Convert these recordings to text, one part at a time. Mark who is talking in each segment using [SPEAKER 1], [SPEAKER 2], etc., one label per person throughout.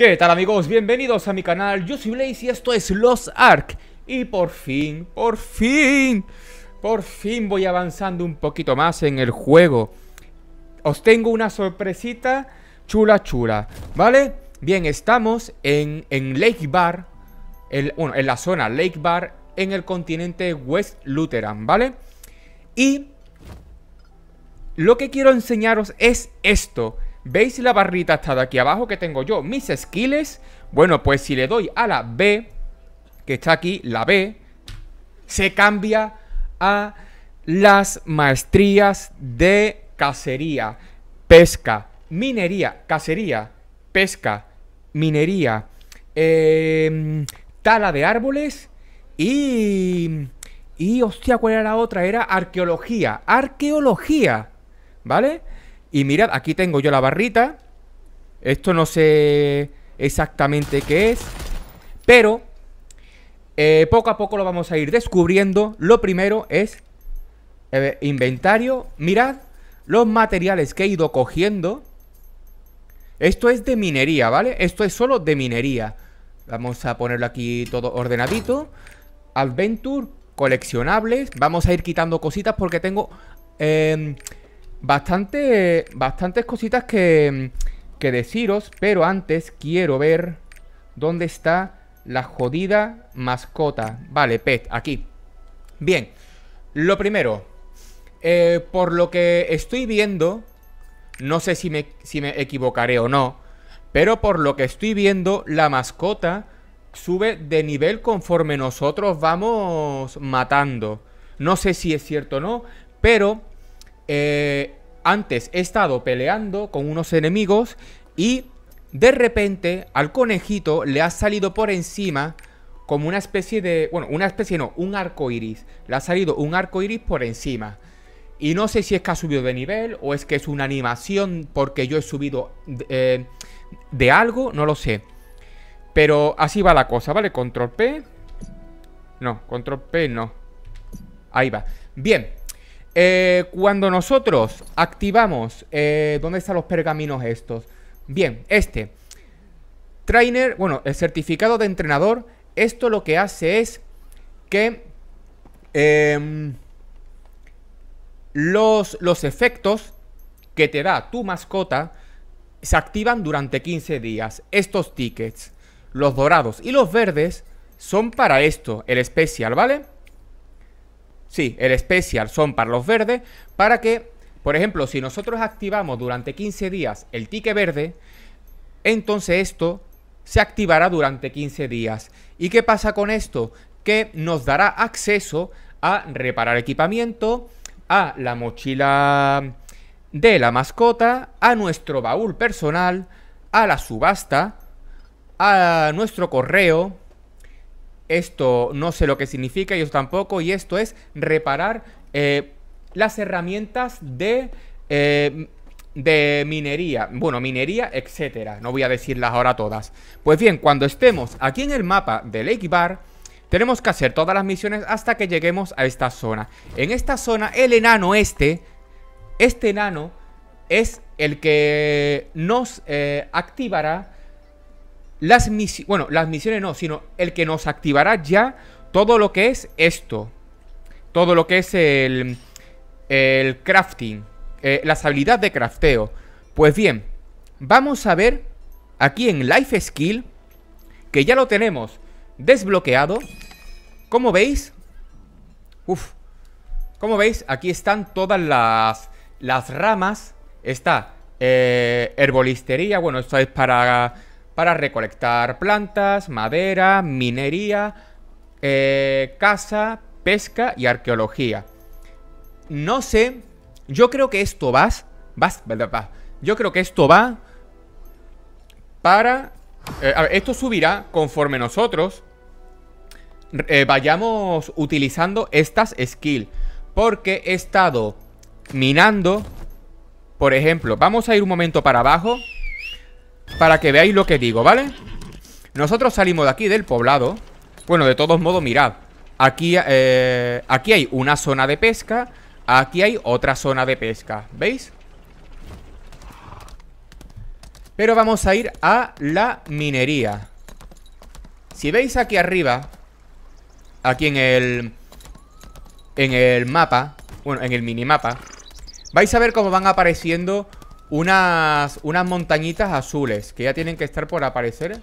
[SPEAKER 1] ¿Qué tal amigos? Bienvenidos a mi canal, yo soy Blaze y esto es Los Ark Y por fin, por fin, por fin voy avanzando un poquito más en el juego Os tengo una sorpresita chula chula, ¿vale? Bien, estamos en, en Lake Bar Bueno, en la zona Lake Bar en el continente West Lutheran, ¿vale? Y lo que quiero enseñaros es esto ¿Veis la barrita está de aquí abajo que tengo yo? Mis skills. Bueno, pues si le doy a la B, que está aquí, la B, se cambia a las maestrías de cacería, pesca, minería, cacería, pesca, minería, em, tala de árboles y... Y hostia, ¿cuál era la otra? Era arqueología. Arqueología. ¿Vale? Y mirad, aquí tengo yo la barrita Esto no sé exactamente qué es Pero eh, poco a poco lo vamos a ir descubriendo Lo primero es eh, inventario Mirad los materiales que he ido cogiendo Esto es de minería, ¿vale? Esto es solo de minería Vamos a ponerlo aquí todo ordenadito Adventure, coleccionables Vamos a ir quitando cositas porque tengo... Em, Bastante, bastantes cositas que, que deciros, pero antes quiero ver dónde está la jodida mascota. Vale, pet, aquí. Bien, lo primero, eh, por lo que estoy viendo, no sé si me, si me equivocaré o no, pero por lo que estoy viendo, la mascota sube de nivel conforme nosotros vamos matando. No sé si es cierto o no, pero eh, antes he estado peleando con unos enemigos y de repente al conejito le ha salido por encima como una especie de. Bueno, una especie no, un arco iris. Le ha salido un arco iris por encima. Y no sé si es que ha subido de nivel o es que es una animación porque yo he subido de eh, algo, no lo sé. Pero así va la cosa, ¿vale? Control P. No, control P no. Ahí va. Bien, eh, cuando nosotros activamos... Eh, ¿Dónde están los pergaminos estos? Bien, este. Trainer, bueno, el certificado de entrenador. Esto lo que hace es que em, los, los efectos que te da tu mascota se activan durante 15 días. Estos tickets, los dorados y los verdes, son para esto, el especial, ¿vale? Sí, el especial son para los verdes, para que, por ejemplo, si nosotros activamos durante 15 días el tique verde, entonces esto se activará durante 15 días. ¿Y qué pasa con esto? Que nos dará acceso a reparar equipamiento, a la mochila de la mascota, a nuestro baúl personal, a la subasta, a nuestro correo, esto no sé lo que significa, yo tampoco, y esto es reparar eh, las herramientas eh, de... minería, bueno, minería, etcétera. No voy a decirlas ahora todas. Pues bien, cuando estemos aquí en el mapa de Lake Bar, tenemos que hacer todas las misiones hasta que lleguemos a esta zona. En esta zona, el enano este, este enano, es el que nos eh, activará las misiones, bueno, las misiones no, sino el que nos activará ya todo lo que es esto. Todo lo que es el, el crafting, eh, las habilidades de crafteo. Pues bien, vamos a ver aquí en Life Skill, que ya lo tenemos desbloqueado. Como veis, uff, como veis, aquí están todas las, las ramas. Está eh, herbolistería, bueno, esto es para para recolectar plantas, madera, minería, eh, caza, pesca y arqueología. No sé, yo creo que esto va, vas, yo creo que esto va para... Eh, esto subirá conforme nosotros eh, vayamos utilizando estas skills. Porque he estado minando, por ejemplo, vamos a ir un momento para abajo. Para que veáis lo que digo, ¿vale? Nosotros salimos de aquí, del poblado Bueno, de todos modos, mirad Aquí, eh, aquí hay una zona de pesca Aquí hay otra zona de pesca ¿Veis? Pero vamos a ir a la minería Si veis aquí arriba Aquí en el... En el mapa Bueno, en el minimapa Vais a ver cómo van apareciendo unas, unas montañitas azules Que ya tienen que estar por aparecer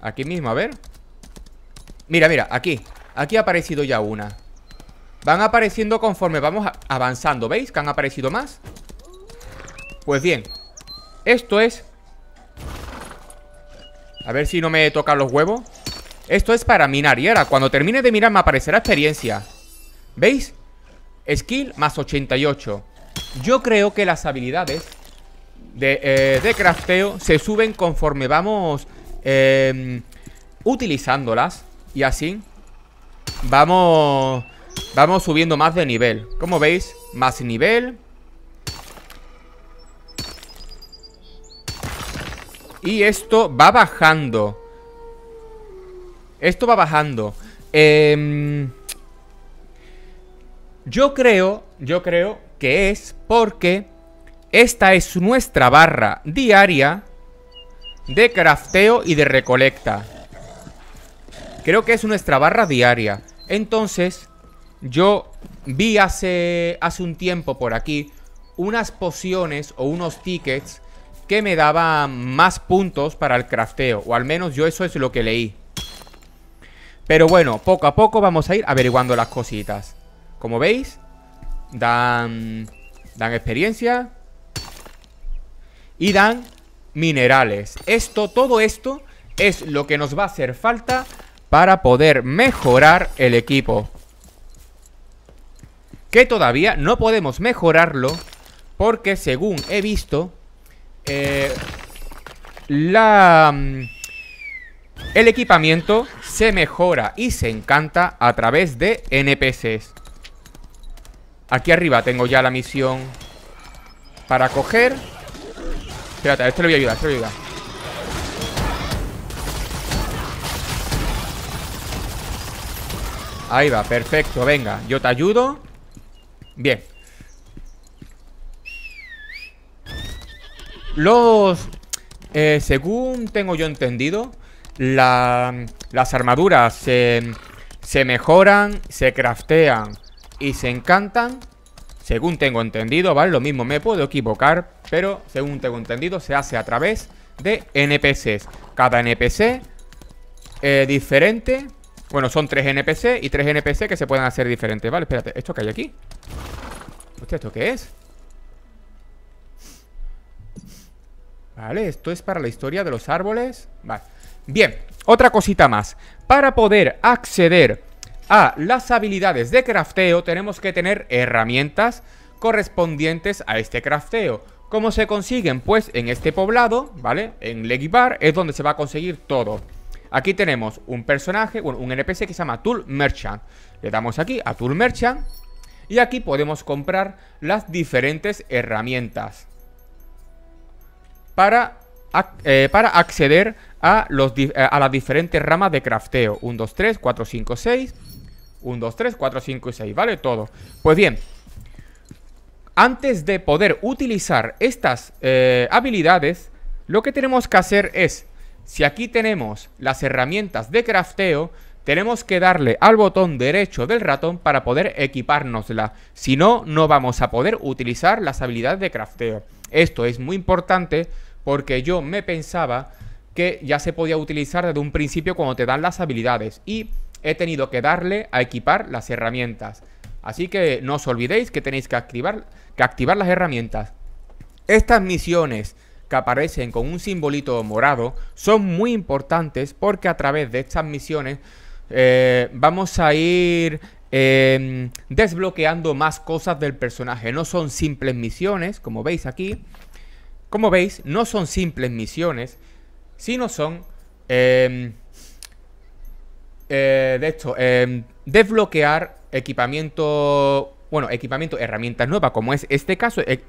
[SPEAKER 1] Aquí mismo, a ver Mira, mira, aquí Aquí ha aparecido ya una Van apareciendo conforme vamos avanzando ¿Veis? Que han aparecido más Pues bien Esto es A ver si no me tocan los huevos Esto es para minar Y ahora cuando termine de mirar me aparecerá experiencia ¿Veis? Skill más 88 Yo creo que las habilidades eh, de, crafteo se suben conforme vamos em, utilizándolas. Y así vamos, vamos subiendo más de nivel. Como veis, más nivel. Y esto va bajando. Esto va bajando. Em, yo creo, yo creo que es porque esta es nuestra barra diaria de crafteo y de recolecta. Creo que es nuestra barra diaria. Entonces, yo vi hace, hace un tiempo por aquí unas pociones o unos tickets que me daban más puntos para el crafteo. O al menos yo eso es lo que leí. Pero bueno, poco a poco vamos a ir averiguando las cositas. Como veis, dan, dan experiencia, y dan minerales Esto, todo esto es lo que nos va a hacer falta para poder mejorar el equipo Que todavía no podemos mejorarlo porque según he visto eh, la... Mm, el equipamiento se mejora y se encanta a través de NPCs Aquí arriba tengo ya la misión para coger Espérate, esto este voy a ayudar, esto este le voy a ayudar. Ahí va, perfecto, venga Yo te ayudo Bien Los... Eh, según tengo yo entendido Las armaduras se, se mejoran Se craftean Y se encantan Según tengo entendido, ¿vale? Lo mismo, me puedo equivocar pero, según tengo entendido, se hace a través de NPCs. Cada NPC eh, diferente. Bueno, son tres NPC y tres NPC que se pueden hacer diferentes. Vale, espérate. ¿Esto qué hay aquí? Hostia, ¿esto qué es? Vale, esto es para la historia de los árboles. Vale. Bien, otra cosita más. Para poder acceder a las habilidades de crafteo, tenemos que tener herramientas correspondientes a este crafteo. ¿Cómo se consiguen? Pues en este poblado, ¿vale? En Legibar es donde se va a conseguir todo. Aquí tenemos un personaje, bueno, un NPC que se llama Tool Merchant. Le damos aquí a Tool Merchant y aquí podemos comprar las diferentes herramientas para, eh, para acceder a, los, eh, a las diferentes ramas de crafteo. 1, 2, 3, 4, 5, 6. 1, 2, 3, 4, 5 y 6, ¿vale? Todo. Pues bien, antes de poder utilizar estas eh, habilidades, lo que tenemos que hacer es, si aquí tenemos las herramientas de crafteo, tenemos que darle al botón derecho del ratón para poder equipárnosla. Si no, no vamos a poder utilizar las habilidades de crafteo. Esto es muy importante porque yo me pensaba que ya se podía utilizar desde un principio cuando te dan las habilidades y he tenido que darle a equipar las herramientas. Así que no os olvidéis que tenéis que activar, que activar las herramientas. Estas misiones que aparecen con un simbolito morado son muy importantes porque a través de estas misiones eh, vamos a ir em, desbloqueando más cosas del personaje. No son simples misiones, como veis aquí. Como veis, no son simples misiones, sino son... Em, eh, de esto, em, desbloquear equipamiento, bueno, equipamiento, herramientas nuevas, como es este caso, e,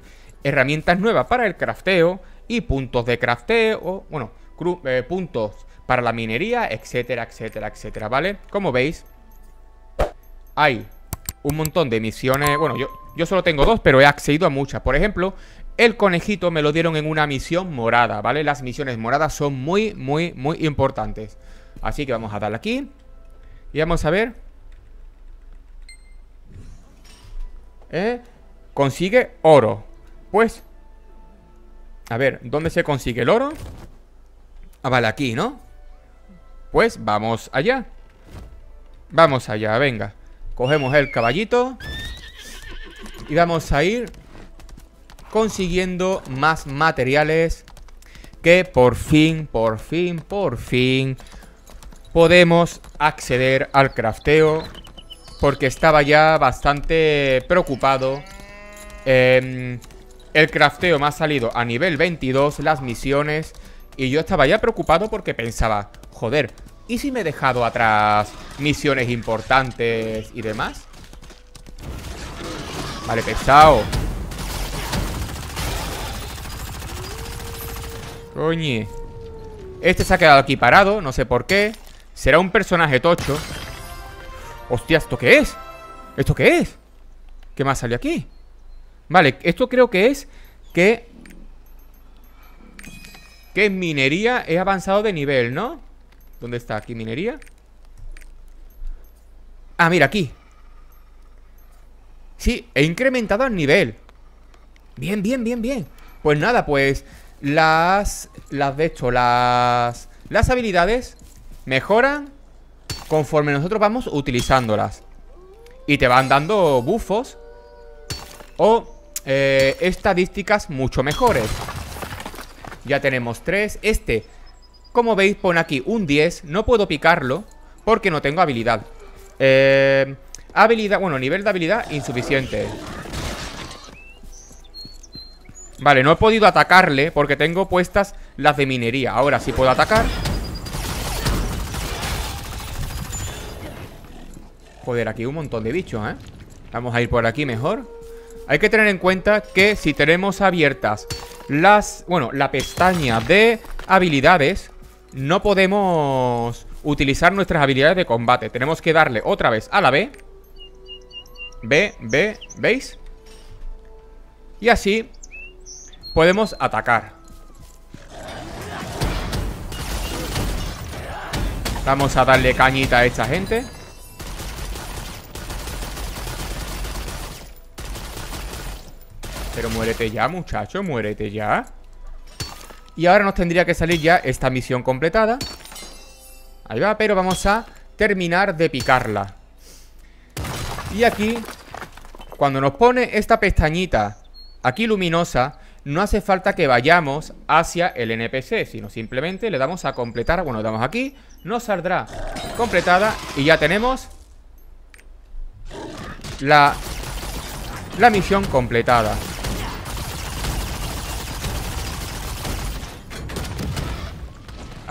[SPEAKER 1] herramientas nuevas para el crafteo y puntos de crafteo, bueno, eh, puntos para la minería, etcétera, etcétera, etcétera, ¿vale? Como veis, hay un montón de misiones, bueno, yo, yo solo tengo dos, pero he accedido a muchas. Por ejemplo, el conejito me lo dieron en una misión morada, ¿vale? Las misiones moradas son muy, muy, muy importantes. Así que vamos a darle aquí y vamos a ver ¿Eh? consigue oro. Pues, a ver, ¿dónde se consigue el oro? Ah, vale, aquí, ¿no? Pues vamos allá. Vamos allá, venga. Cogemos el caballito. Y vamos a ir consiguiendo más materiales que por fin, por fin, por fin podemos acceder al crafteo porque estaba ya bastante preocupado. Em, el crafteo me ha salido a nivel 22, las misiones, y yo estaba ya preocupado porque pensaba, joder, ¿y si me he dejado atrás misiones importantes y demás? Vale, pesado. Coñi... Este se ha quedado aquí parado, no sé por qué. Será un personaje tocho. Hostia, ¿esto qué es? ¿Esto qué es? ¿Qué más sale aquí? Vale, esto creo que es que... Que en minería he avanzado de nivel, ¿no? ¿Dónde está aquí minería? Ah, mira, aquí Sí, he incrementado el nivel Bien, bien, bien, bien Pues nada, pues Las... Las de hecho, las... Las habilidades Mejoran Conforme nosotros vamos utilizándolas Y te van dando bufos O eh, estadísticas mucho mejores Ya tenemos tres, Este, como veis, pone aquí un 10 No puedo picarlo porque no tengo habilidad eh, Habilidad, bueno, nivel de habilidad insuficiente Vale, no he podido atacarle porque tengo puestas las de minería Ahora sí puedo atacar Joder, aquí un montón de bichos, ¿eh? Vamos a ir por aquí mejor Hay que tener en cuenta que si tenemos abiertas las... Bueno, la pestaña de habilidades No podemos utilizar nuestras habilidades de combate Tenemos que darle otra vez a la B B, B, ¿veis? Y así podemos atacar Vamos a darle cañita a esta gente Pero muérete ya, muchacho, muérete ya Y ahora nos tendría que salir ya esta misión completada Ahí va, pero vamos a terminar de picarla Y aquí, cuando nos pone esta pestañita aquí luminosa no hace falta que vayamos hacia el NPC, sino simplemente le damos a completar, bueno, le damos aquí, nos saldrá completada y ya tenemos la, la misión completada.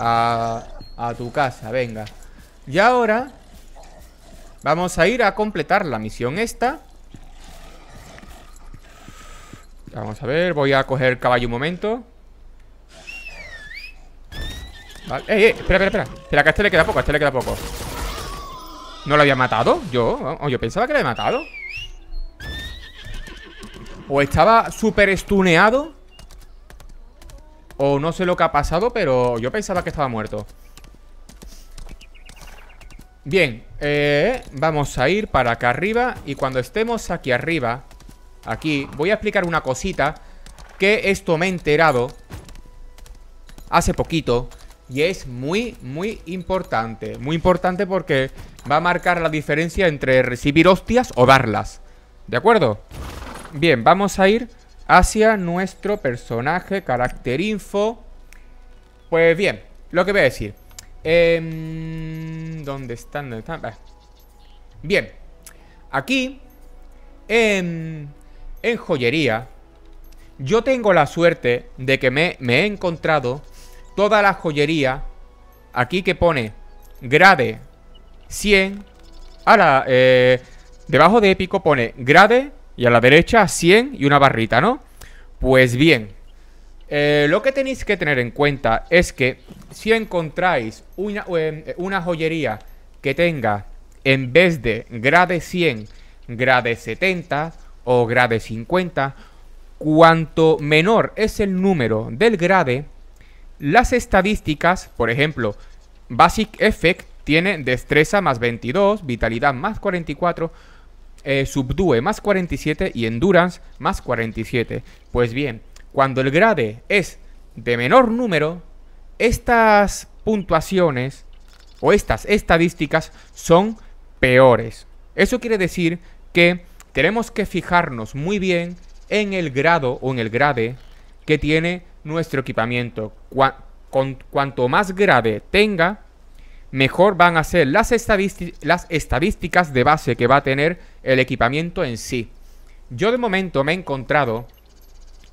[SPEAKER 1] a, tu casa, venga Y ahora Vamos a ir a completar la misión esta Vamos a ver, voy a coger caballo un momento eh, eh, espera, espera, espera Espera, que a este le queda poco, este le queda poco ¿No lo había matado? Yo, yo pensaba que lo había matado ¿O estaba súper estuneado? O no sé lo que ha pasado, pero yo pensaba que estaba muerto Bien, eh, vamos a ir para acá arriba Y cuando estemos aquí arriba Aquí, voy a explicar una cosita Que esto me he enterado Hace poquito Y es muy, muy importante Muy importante porque va a marcar la diferencia entre recibir hostias o darlas ¿De acuerdo? Bien, vamos a ir hacia nuestro personaje, carácter info. Pues bien, lo que voy a decir. Eh, ¿Dónde están? ¿Dónde están? Bien, aquí, en, em, en joyería, yo tengo la suerte de que me, he encontrado toda la joyería aquí que pone grade 100. A eh, debajo de épico pone grade y a la derecha 100 y una barrita, ¿no? Pues bien, eh, lo que tenéis que tener en cuenta es que si encontráis una em, joyería que tenga en vez de grade 100, grade 70 o grade 50, cuanto menor es el número del grade, las estadísticas, por ejemplo, Basic Effect tiene destreza más 22, vitalidad más 44, eh, subdue más 47 y endurance más 47. Pues bien, cuando el grade es de menor número, estas puntuaciones o estas estadísticas son peores. Eso quiere decir que tenemos que fijarnos muy bien en el grado o en el grade que tiene nuestro equipamiento. cuanto más grade tenga, mejor van a ser las, estadísticas de base que va a tener el equipamiento en sí. Yo de momento me he encontrado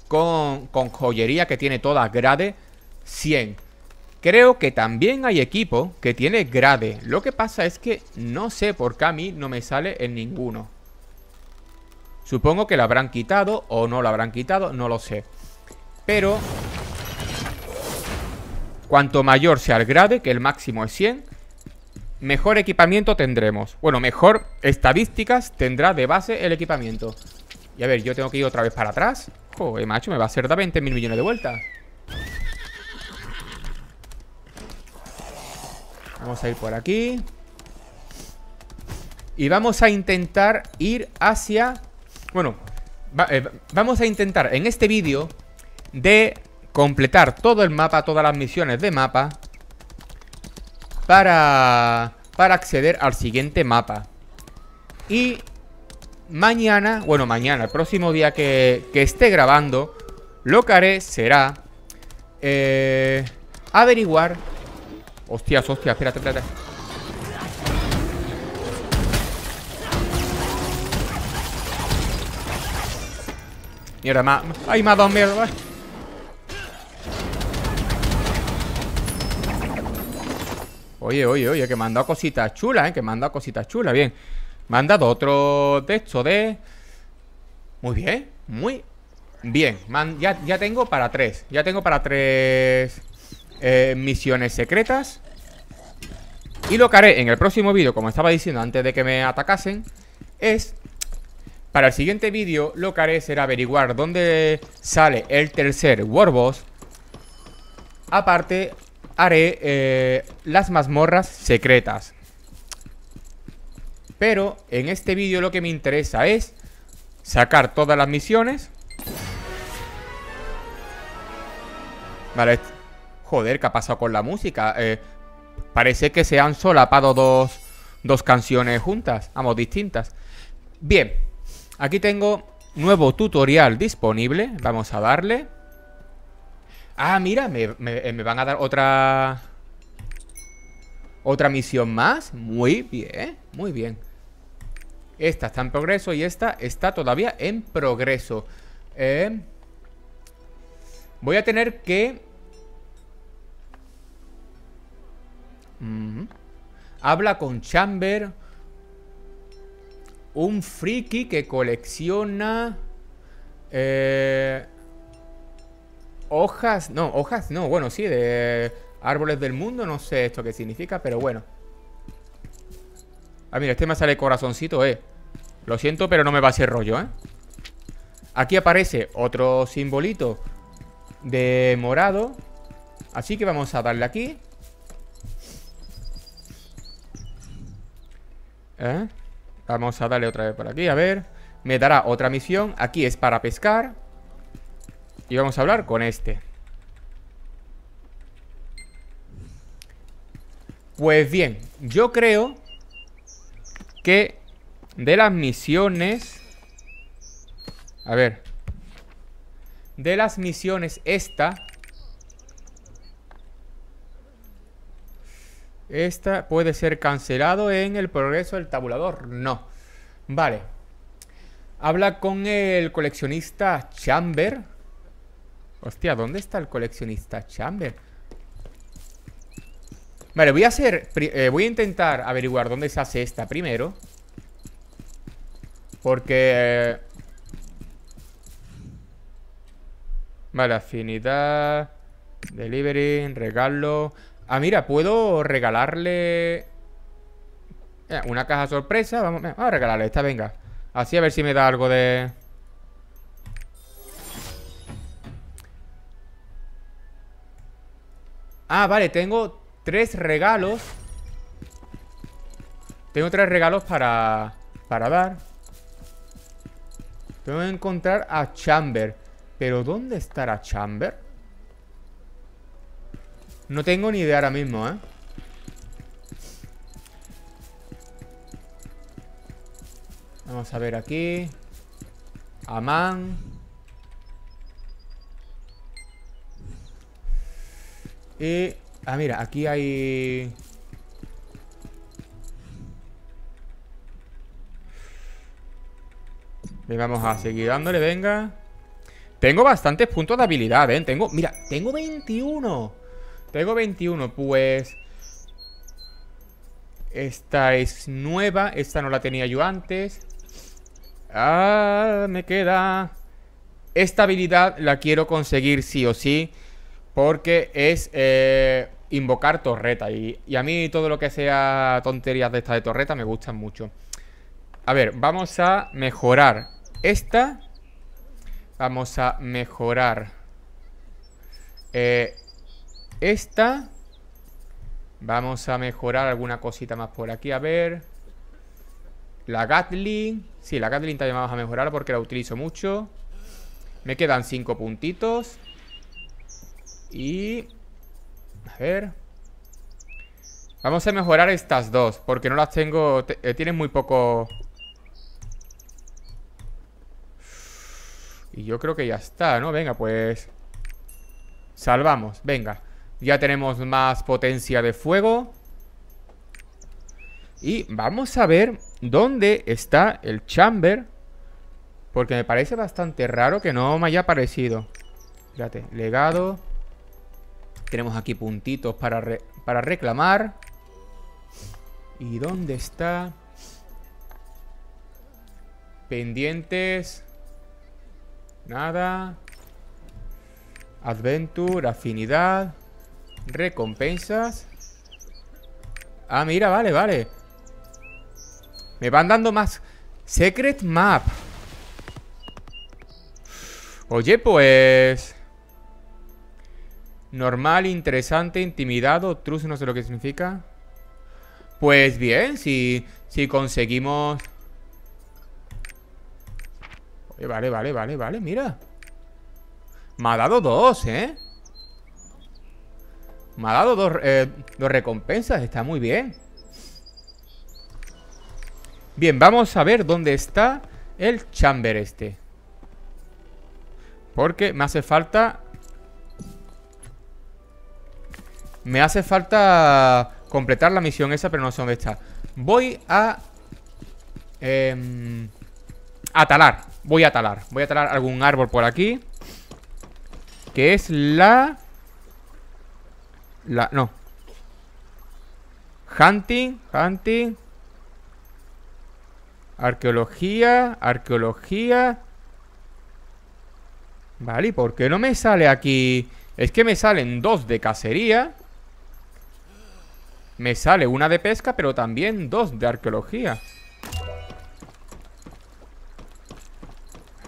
[SPEAKER 1] con, con joyería que tiene toda grade 100. Creo que también hay equipo que tiene grade. Lo que pasa es que no sé por qué a mí no me sale en ninguno. Supongo que lo habrán quitado o no lo habrán quitado, no lo sé. Pero Cuanto mayor sea el grade, que el máximo es 100, mejor equipamiento tendremos. Bueno, mejor estadísticas tendrá de base el equipamiento. Y a ver, yo tengo que ir otra vez para atrás. Joder, macho, me va a hacer da 20 mil millones de vueltas. Vamos a ir por aquí. Y vamos a intentar ir hacia... Bueno, eh, vamos a intentar en este vídeo de completar todo el mapa, todas las misiones de mapa para, para acceder al siguiente mapa. Y mañana, bueno, mañana, el próximo día que, esté grabando, lo que haré será eh, averiguar... Hostias, hostias, espérate, espérate. Mierda, más... ¡Ay, más dos Oye, oye, oye, que me han dado cositas chulas, ¿eh? Que me han dado cositas chulas, bien Me han dado otro texto de Muy bien, muy bien ya, tengo para tres Ya tengo para tres eh, misiones secretas Y lo que haré en el próximo vídeo, como estaba diciendo antes de que me atacasen Es... Para el siguiente vídeo lo que haré será averiguar dónde sale el tercer Warboss Aparte, haré eh, las mazmorras secretas. Pero en este vídeo lo que me interesa es sacar todas las misiones. Vale. Joder, ¿qué ha pasado con la música? Eh, parece que se han solapado dos, dos canciones juntas. Vamos, distintas. Bien. Aquí tengo nuevo tutorial disponible. Vamos a darle. Ah, mira, eh, me, van a dar otra... Otra misión más. Muy bien, muy bien. Esta está en progreso y esta está todavía en progreso. Em, voy a tener que... Habla con Chamber. Un friki que colecciona... Eh, hojas, no, hojas no, bueno, sí, de árboles del mundo, no sé esto qué significa, pero bueno. Ah, mira, este me sale corazoncito, eh. Lo siento, pero no me va a hacer rollo, eh. Aquí aparece otro simbolito de morado. Así que vamos a darle aquí. ¿Eh? Vamos a darle otra vez por aquí, a ver. Me dará otra misión. Aquí es para pescar. Y vamos a hablar con este Pues bien, yo creo que de las misiones... A ver. De las misiones esta... Esta puede ser cancelado en el progreso del tabulador. No. Vale. Habla con el coleccionista Chamber. Hostia, ¿dónde está el coleccionista Chamber? Vale, voy a hacer... Eh, voy a intentar averiguar dónde se hace esta primero. Porque... Eh, vale, afinidad... Delivery, regalo... Ah, mira, puedo regalarle... Eh, una caja sorpresa, vamos, vamos a regalarle esta, venga Así a ver si me da algo de... Ah, vale, tengo tres regalos Tengo tres regalos para... Para dar Tengo que encontrar a Chamber Pero ¿dónde estará Chamber? No tengo ni idea ahora mismo, ¿eh? Vamos a ver aquí Aman Y... ah, mira, aquí hay... vamos a seguir dándole, venga. Tengo bastantes puntos de habilidad, ¿eh? Tengo, mira, tengo 21. Tengo 21, pues... Esta es nueva, esta no la tenía yo antes. Ah, me queda... Esta habilidad la quiero conseguir sí o sí. Porque es eh, invocar torreta. Y, a mí todo lo que sea tonterías de esta de torreta me gustan mucho. A ver, vamos a mejorar esta. Vamos a mejorar eh, esta. Vamos a mejorar alguna cosita más por aquí. A ver. La Gatling. Sí, la Gatling también vamos a mejorar porque la utilizo mucho. Me quedan 5 puntitos. Y... A ver... Vamos a mejorar estas dos, porque no las tengo... Eh, tienen muy poco... Y yo creo que ya está, ¿no? Venga, pues... Salvamos, venga. Ya tenemos más potencia de fuego. Y vamos a ver dónde está el chamber. Porque me parece bastante raro que no me haya aparecido. Fíjate, legado... Tenemos aquí puntitos para, para reclamar. ¿Y dónde está? Pendientes. Nada. Adventure, afinidad. Recompensas. Ah, mira, vale, vale. Me van dando más. Secret map. Oye, pues... Normal, interesante, intimidado, Truce, no sé lo que significa. Pues bien, si, si conseguimos... Vale, vale, vale, vale, mira. Me ha dado dos, ¿eh? Me ha dado eh, dos recompensas, está muy bien. Bien, vamos a ver dónde está el chamber este. Porque me hace falta Me hace falta completar la misión esa, pero no sé dónde está. Voy a... atalar. a talar. Voy a talar. Voy a talar algún árbol por aquí. Que es la... La... No. Hunting. Hunting. Arqueología. Arqueología. Vale, ¿y por qué no me sale aquí? Es que me salen dos de cacería. Me sale una de pesca, pero también dos de arqueología.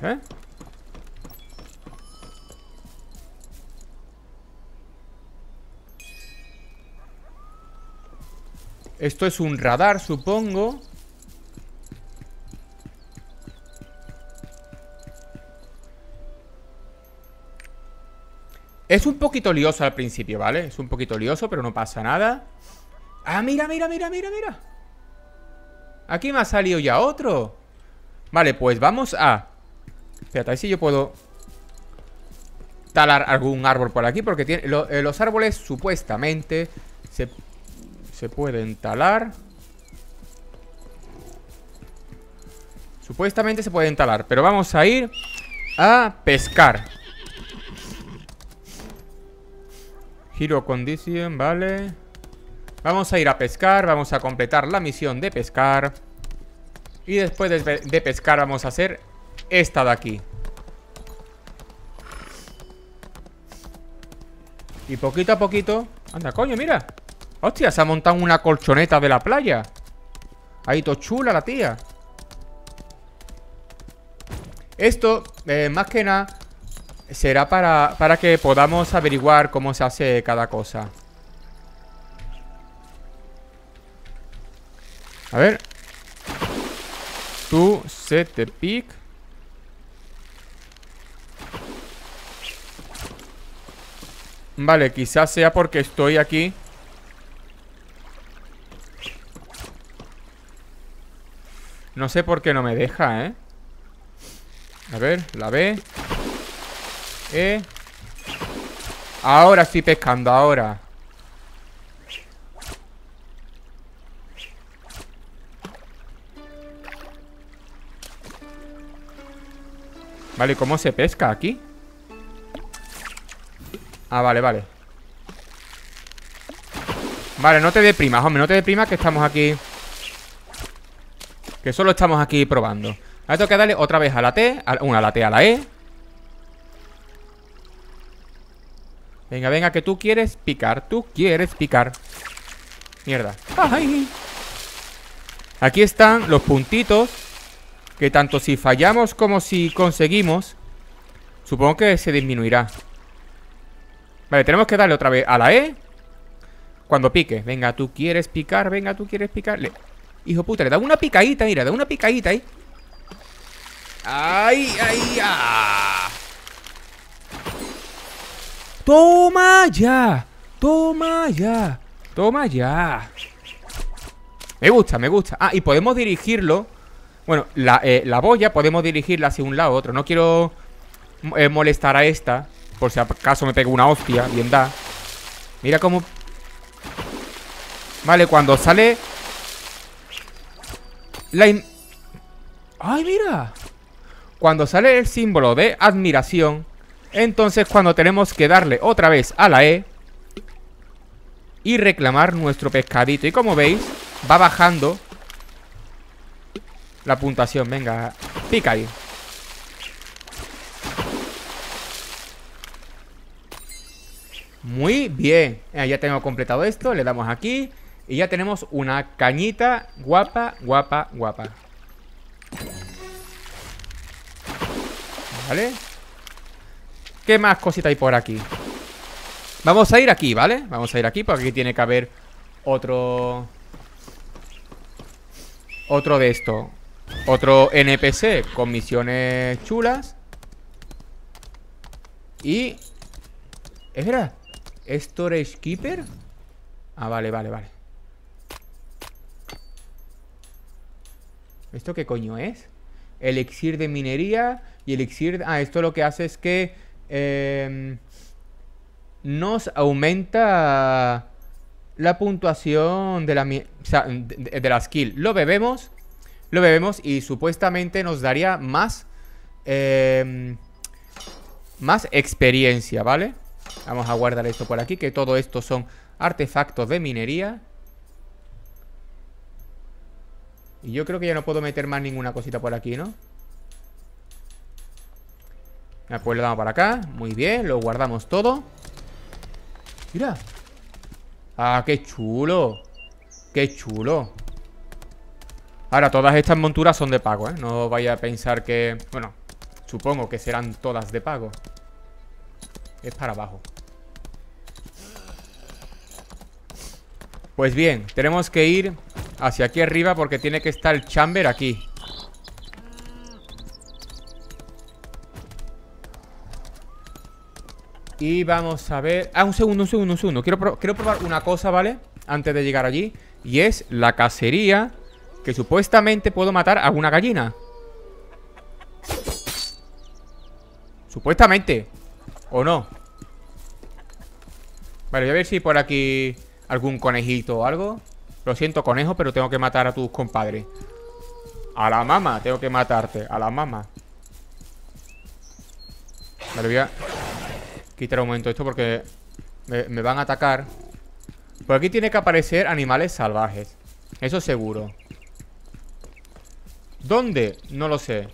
[SPEAKER 1] ¿Eh? Esto es un radar, supongo. Es un poquito lioso al principio, ¿vale? Es un poquito lioso, pero no pasa nada. Ah, mira, mira, mira, mira, mira. Aquí me ha salido ya otro. Vale, pues vamos a... Espérate, a ver si yo puedo talar algún árbol por aquí Porque tiene, eh, los árboles supuestamente se, se, pueden talar Supuestamente se pueden talar Pero vamos a ir a pescar Giro condition, vale Vamos a ir a pescar, vamos a completar la misión de pescar Y después de, pescar vamos a hacer esta de aquí Y poquito a poquito... Anda, coño, mira Hostia, se ha montado una colchoneta de la playa Ahí tochula la tía Esto, eh, más que nada Será para, para que podamos averiguar cómo se hace cada cosa A ver. Tú se te Vale, quizás sea porque estoy aquí No sé por qué no me deja, ¿eh? A ver, la B Eh. Ahora estoy pescando, ahora Vale, ¿cómo se pesca aquí? Ah, vale, vale Vale, no te deprimas, hombre No te deprimas que estamos aquí Que solo estamos aquí probando Ahora tengo que darle otra vez a la T Una a la T a la E Venga, venga, que tú quieres picar Tú quieres picar Mierda Aquí están los puntitos que tanto si fallamos como si conseguimos, supongo que se disminuirá. Vale, tenemos que darle otra vez a la E. Cuando pique. Venga, tú quieres picar, venga, tú quieres picar. Hijo puta, le da una picadita, mira, da una picadita ahí. ¡Ay, ay, ah! ¡Toma ya! ¡Toma ya! ¡Toma ya! Me gusta, me gusta. Ah, y podemos dirigirlo bueno, eh, la, boya podemos dirigirla hacia un lado u otro. No quiero mm, eh, molestar a esta. Por si acaso me pego una hostia. Bien da. Mira cómo... Vale, cuando sale... La... ¡Ay, mira! Cuando sale el símbolo de admiración... Entonces cuando tenemos que darle otra vez a la E... Y reclamar nuestro pescadito. Y como veis, va bajando la puntuación, venga. Pica Muy bien. Eh, ya tengo completado esto. Le damos aquí. Y ya tenemos una cañita guapa, guapa, guapa. ¿Vale? ¿Qué más cosita hay por aquí? Vamos a ir aquí, ¿vale? Vamos a ir aquí porque aquí tiene que haber otro... Otro de esto otro NPC con misiones chulas. Y... ¿Es verdad? ¿Storage Keeper? Ah, vale, vale, vale. ¿Esto qué coño es? Elixir de minería y elixir... Ah, esto lo que hace es que... Em, nos aumenta la puntuación de la, de la skill. Lo bebemos lo bebemos y supuestamente nos daría más... Em, más experiencia, ¿vale? Vamos a guardar esto por aquí, que todo esto son artefactos de minería. Y yo creo que ya no puedo meter más ninguna cosita por aquí, ¿no? Pues lo damos para acá, muy bien, lo guardamos todo Mira Ah, qué chulo Qué chulo Ahora, todas estas monturas son de pago, ¿eh? No vaya a pensar que... Bueno, supongo que serán todas de pago. Es para abajo. Pues bien, tenemos que ir hacia aquí arriba porque tiene que estar el chamber aquí. Y vamos a ver... Ah, un segundo, un segundo, un segundo. Quiero, Quiero probar una cosa, ¿vale? Antes de llegar allí. Y es la cacería que supuestamente puedo matar a una gallina Supuestamente ¿O no? Vale, voy a ver si por aquí Algún conejito o algo Lo siento conejo, pero tengo que matar a tus compadres A la mama Tengo que matarte, a la mama Vale, voy a quitar un momento esto porque me, me van a atacar Por aquí tiene que aparecer animales salvajes Eso seguro ¿Dónde? No lo sé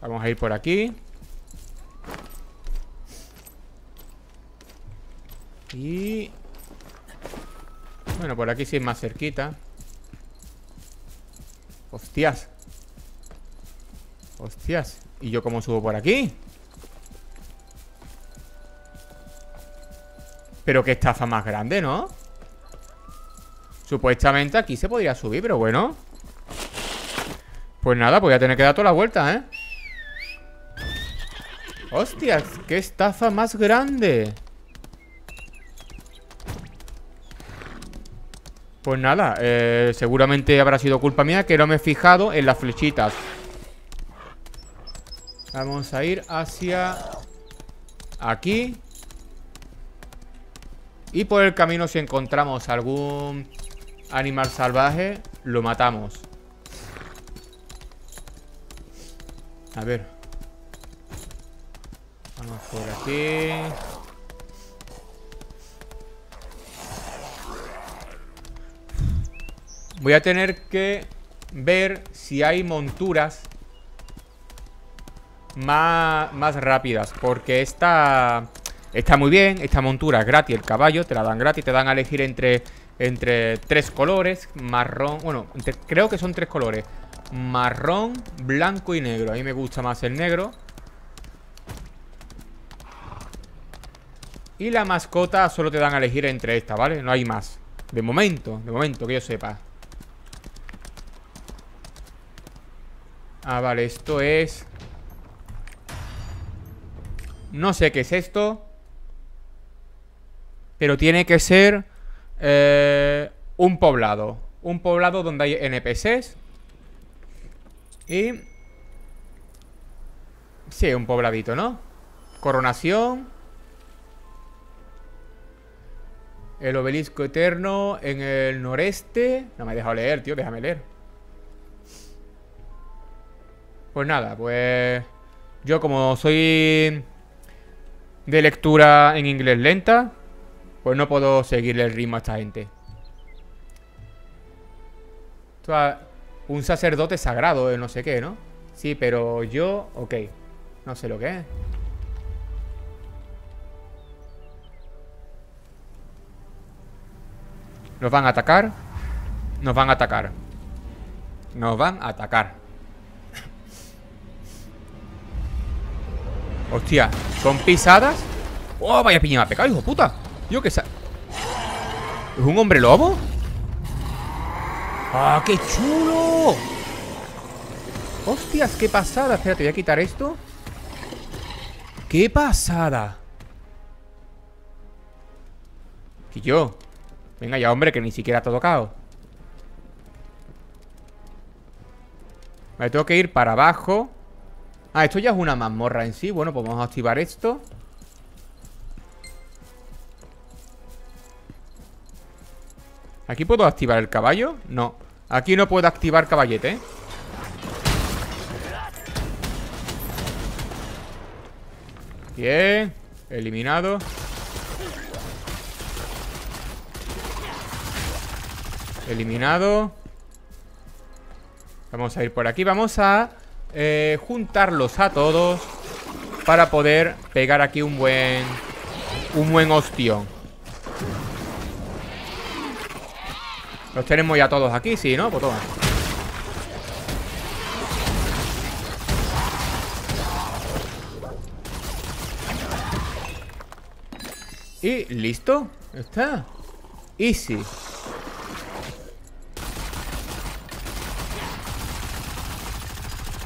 [SPEAKER 1] Vamos a ir por aquí Y... Bueno, por aquí sí es más cerquita Hostias Hostias ¿Y yo cómo subo por aquí? Pero qué estafa más grande, ¿no? Supuestamente aquí se podría subir, pero bueno Pues nada, voy a tener que dar toda la vuelta, ¿eh? ¡Hostias! ¡Qué estafa más grande! Pues nada, eh, seguramente habrá sido culpa mía que no me he fijado en las flechitas Vamos a ir hacia aquí Y por el camino si encontramos algún Animal salvaje Lo matamos A ver Vamos por aquí Voy a tener que ver si hay monturas más, rápidas. Porque esta está muy bien, esta montura es gratis. El caballo te la dan gratis, te dan a elegir entre entre tres colores, marrón, bueno, creo que son tres colores, marrón, blanco y negro. A mí me gusta más el negro. Y la mascota solo te dan a elegir entre esta, ¿vale? No hay más. De momento, de momento, que yo sepa. Ah, vale, esto es... No sé qué es esto. Pero tiene que ser eh, un poblado. Un poblado donde hay NPCs. Y... Sí, un pobladito, ¿no? Coronación. El obelisco eterno en el noreste. No me he dejado leer, tío, déjame leer. Pues nada, pues... Yo como soy de lectura en inglés lenta, pues no puedo seguirle el ritmo a esta gente. Un sacerdote sagrado, eh, no sé qué, ¿no? Sí, pero yo... Ok. No sé lo que es. Nos van a atacar. Nos van a atacar. Nos van a atacar. Hostia, ¿son pisadas? ¡Oh, vaya piña me hijo puta! Yo que sé. ¿Es un hombre lobo? ¡Ah, qué chulo! ¡Hostias, qué pasada! Espera, te voy a quitar esto. ¡Qué pasada! Y yo. Venga ya, hombre, que ni siquiera te ha tocado. Me tengo que ir para abajo. Ah, esto ya es una mazmorra en sí. Bueno, pues vamos a activar esto. ¿Aquí puedo activar el caballo? No Aquí no puedo activar caballete, ¿eh? Bien Eliminado Eliminado Vamos a ir por aquí Vamos a eh, juntarlos a todos Para poder pegar aquí un buen Un buen ostión los tenemos ya todos aquí, sí, ¿no? Pues toma. Y listo. Está. Easy.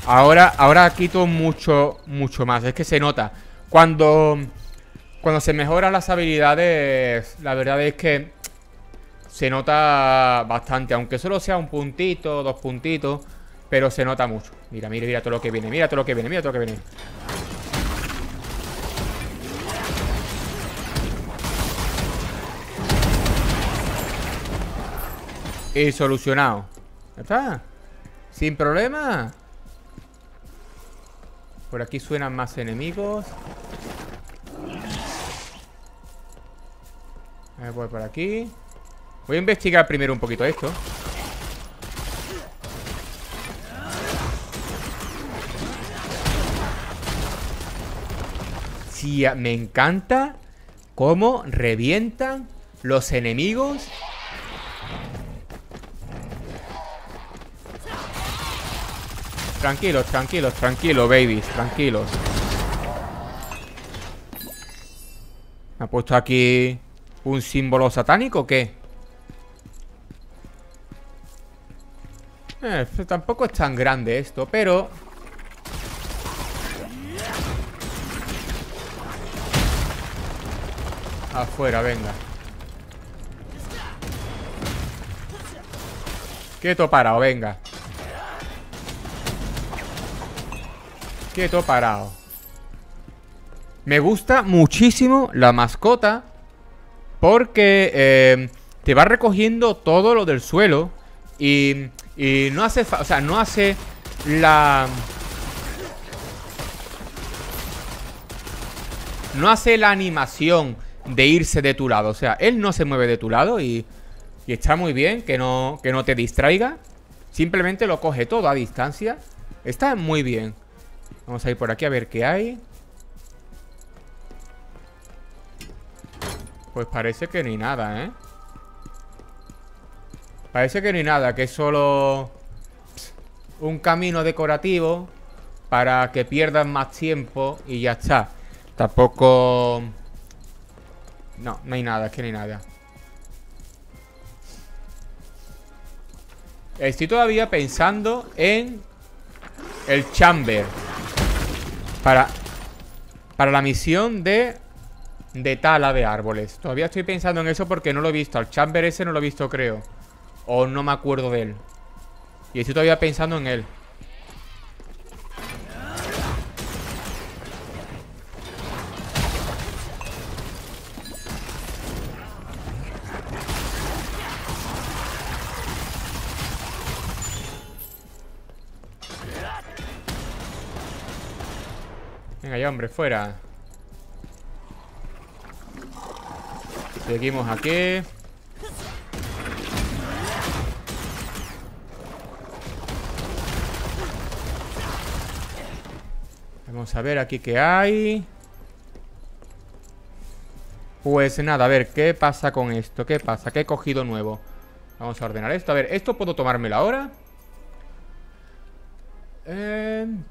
[SPEAKER 1] Ahora, ahora quito mucho, mucho más. Es que se nota. Cuando, cuando se mejoran las habilidades, la verdad es que se nota bastante, aunque solo sea un puntito, dos puntitos, pero se nota mucho. Mira, mira, mira todo lo que viene, mira todo lo que viene, mira todo lo que viene. Y solucionado. ¿Ya está? Sin problema. Por aquí suenan más enemigos. ver, voy por aquí. Voy a investigar primero un poquito esto. Sí, me encanta cómo revientan los enemigos. Tranquilos, tranquilos, tranquilos, babies, tranquilos. ¿Me ha puesto aquí un símbolo satánico o qué? Eh, pues, tampoco es tan grande esto, pero... Afuera, venga. Quieto parado, venga. Quieto parado. Me gusta muchísimo la mascota porque eh, te va recogiendo todo lo del suelo y y no hace... O sea, no hace la... No hace la animación de irse de tu lado. O sea, él no se mueve de tu lado y, y está muy bien que no, que no te distraiga. Simplemente lo coge todo a distancia. Está muy bien. Vamos a ir por aquí a ver qué hay. Pues parece que ni nada, ¿eh? Parece que no hay nada, que es solo un camino decorativo para que pierdan más tiempo y ya está. Tampoco... No, no hay nada, es que no hay nada. Estoy todavía pensando en el chamber. Para, para la misión de, de tala de árboles. Todavía estoy pensando en eso porque no lo he visto. El chamber ese no lo he visto, creo. O no me acuerdo de él. Y estoy todavía pensando en él. Venga ya, hombre, fuera. Seguimos aquí. Vamos a ver aquí qué hay. Pues nada, a ver, ¿qué pasa con esto? ¿Qué pasa? ¿Qué he cogido nuevo? Vamos a ordenar esto. A ver, ¿esto puedo tomármelo ahora? Em,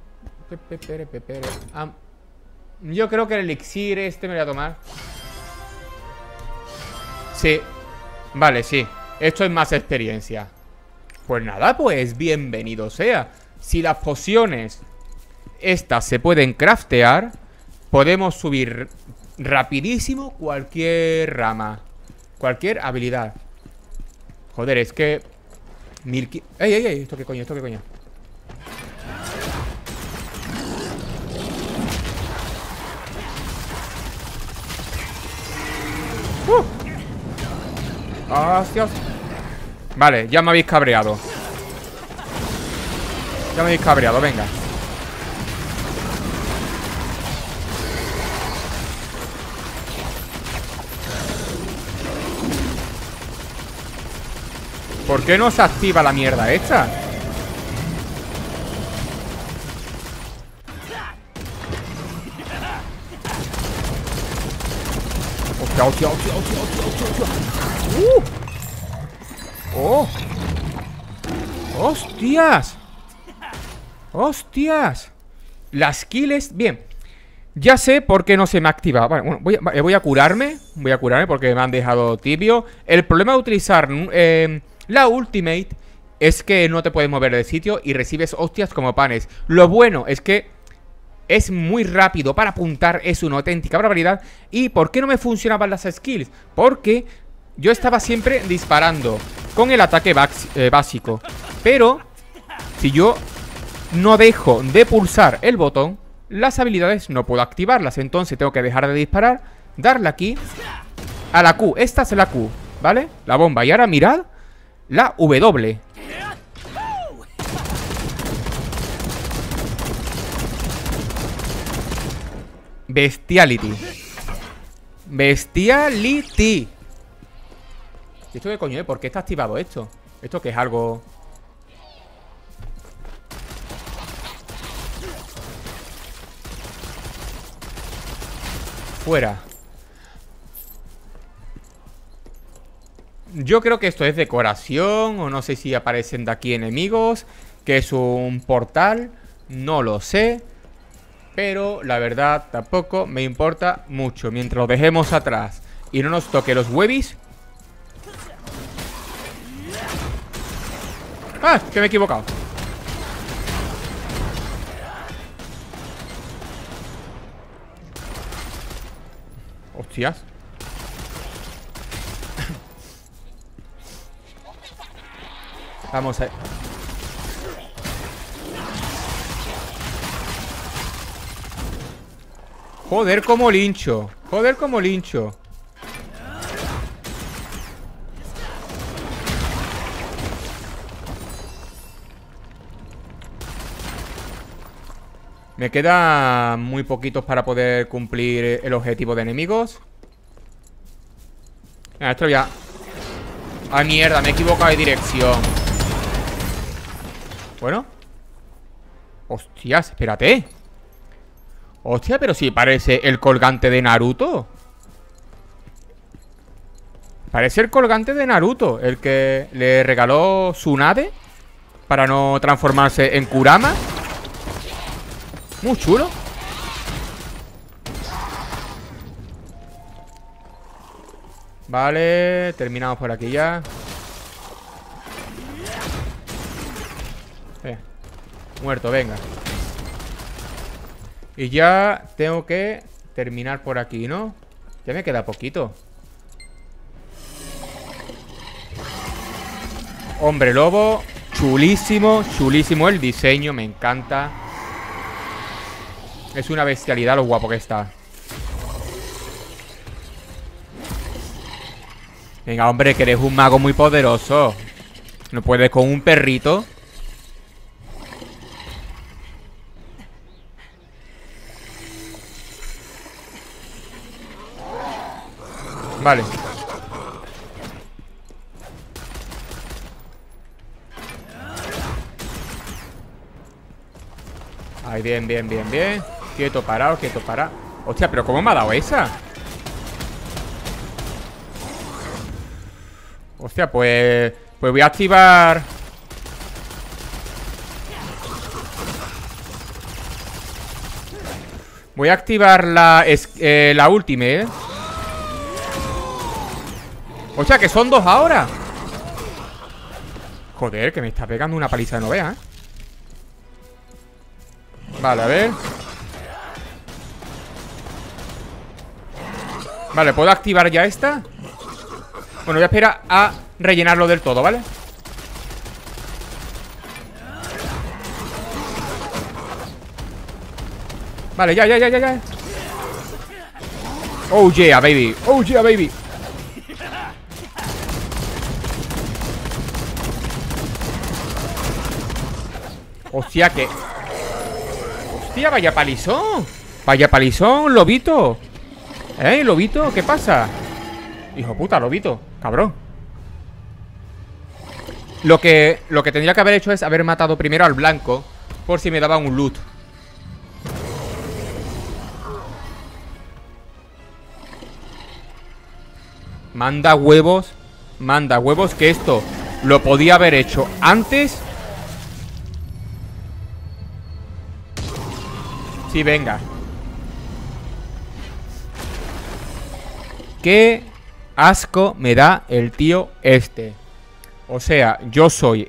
[SPEAKER 1] yo creo que el elixir este me voy a tomar. Sí. Vale, sí. Esto es más experiencia. Pues nada, pues bienvenido sea. Si las pociones estas se pueden craftear. Podemos subir rapidísimo cualquier rama. Cualquier habilidad. Joder, es que... Mil... ¡Ey, ey, ey! ¿Esto qué coño? ¿Esto qué coño? ¡Uh! Vale, ya me habéis cabreado. Ya me habéis cabreado, venga. ¿Por qué no se activa la mierda esta? Hostia, hostia, hostia, hostia, Uh. ¡Oh! ¡Hostias! ¡Hostias! Las kills... Bien. Ya sé por qué no se me ha activado. bueno, eh, voy a, curarme. Voy a curarme porque me han dejado tibio. El problema de utilizar... Mm, eh, la Ultimate es que no te puedes mover de sitio y recibes hostias como panes. Lo bueno es que es muy rápido para apuntar, es una auténtica barbaridad. ¿Y por qué no me funcionaban las skills? Porque yo estaba siempre disparando con el ataque eh, básico. Pero si yo no dejo de pulsar el botón, las habilidades no puedo activarlas. Entonces tengo que dejar de disparar, darle aquí a la Q. Esta es la Q, ¿vale? La bomba. Y ahora mirad la W. Bestiality. Bestiality. ¿Esto qué coño es? ¿Por qué está activado esto? Esto que es algo... Fuera. Yo creo que esto es decoración, o no sé si aparecen de aquí enemigos, que es un portal, no lo sé. Pero la verdad tampoco me importa mucho. Mientras lo dejemos atrás y no nos toque los webis. ¡Ah! Que me he equivocado. Hostias. Vamos a... Joder, como lincho. Joder, como lincho. Me quedan muy poquitos para poder cumplir el objetivo de enemigos. esto ya... ¡Ah, mierda! Me he equivocado de dirección. Bueno. Hostias, espérate. Hostia, pero sí parece el colgante de Naruto. Parece el colgante de Naruto, el que le regaló Tsunade para no transformarse en Kurama. Muy chulo. Vale, terminamos por aquí ya. Muerto, venga Y ya tengo que terminar por aquí, ¿no? Ya me queda poquito Hombre lobo Chulísimo, chulísimo el diseño Me encanta Es una bestialidad lo guapo que está Venga, hombre, que eres un mago muy poderoso No puedes con un perrito Vale. Ahí, bien, bien, bien, bien. Quieto, parado, quieto, parado. Hostia, pero ¿cómo me ha dado esa? Hostia, pues... Pues voy a activar... Voy a activar la, eh, la última, ¿eh? O sea, que son dos ahora Joder, que me está pegando una paliza de no ¿eh? Vale, a ver Vale, ¿puedo activar ya esta? Bueno, voy a esperar a rellenarlo del todo, ¿vale? Vale, ya, ya, ya, ya, ya Oh yeah, baby Oh yeah, baby Hostia, que... Hostia, vaya palizón Vaya palizón, lobito ¿Eh, lobito? ¿Qué pasa? Hijo puta, lobito Cabrón Lo que, lo que tendría que haber hecho es haber matado primero al blanco Por si me daba un loot Manda huevos Manda huevos que esto Lo podía haber hecho antes venga Qué asco me da el tío este O sea, yo soy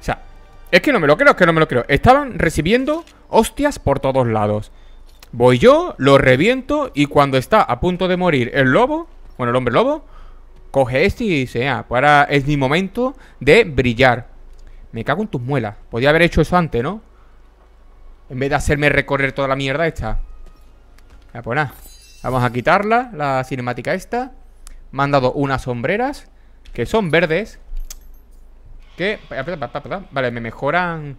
[SPEAKER 1] O sea, es que no me lo creo, es que no me lo creo Estaban recibiendo hostias por todos lados Voy yo, lo reviento Y cuando está a punto de morir el lobo Bueno, el hombre lobo Coge este y dice, ah, para, pues es mi momento de brillar Me cago en tus muelas Podía haber hecho eso antes, ¿no? En vez de hacerme recorrer toda la mierda esta ah, pues nada Vamos a quitarla, la cinemática esta Me han dado unas sombreras Que son verdes Que... Vale, me mejoran...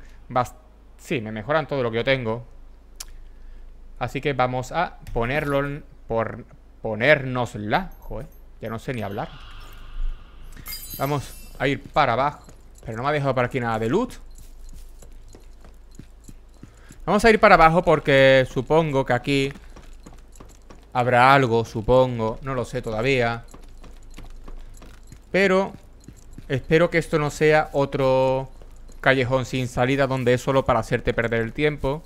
[SPEAKER 1] Sí, me mejoran todo lo que yo tengo Así que vamos a ponerlo... Por... ponernosla Joder, ya no sé ni hablar Vamos a ir para abajo Pero no me ha dejado para aquí nada de luz Vamos a ir para abajo porque supongo que aquí habrá algo, supongo. No lo sé todavía. Pero espero que esto no sea otro callejón sin salida donde es solo para hacerte perder el tiempo.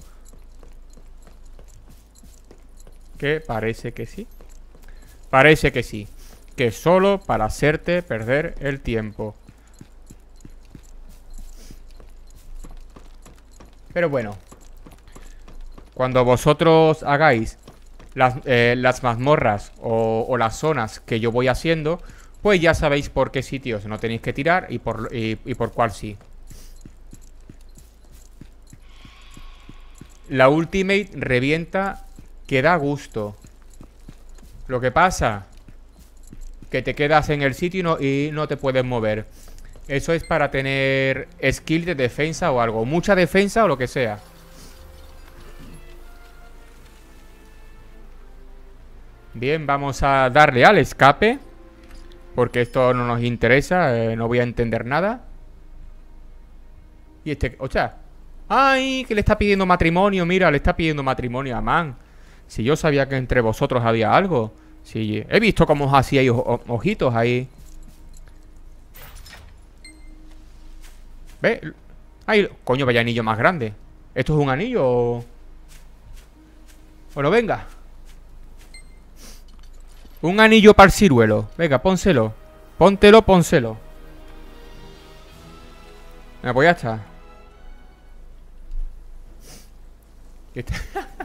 [SPEAKER 1] Que parece que sí. Parece que sí. Que es solo para hacerte perder el tiempo. Pero bueno, cuando vosotros hagáis las, eh, mazmorras o, las zonas que yo voy haciendo, pues ya sabéis por qué sitios no tenéis que tirar y por, por cuál sí. La ultimate revienta que da gusto. Lo que pasa que te quedas en el sitio no, y no, te puedes mover. Eso es para tener skill de defensa o algo. Mucha defensa o lo que sea. Bien, vamos a darle al escape. Porque esto no nos interesa, eh, no voy a entender nada. Y este... O sea... ¡Ay! Que le está pidiendo matrimonio, mira, le está pidiendo matrimonio a Man. Si yo sabía que entre vosotros había algo. Si he visto cómo os hacíais ojitos ahí. ¿Ve? Ay, coño, vaya anillo más grande. ¿Esto es un anillo o...? Bueno, venga. Un anillo para el ciruelo. Venga, pónselo. Póntelo, pónselo. Me pues ya Este,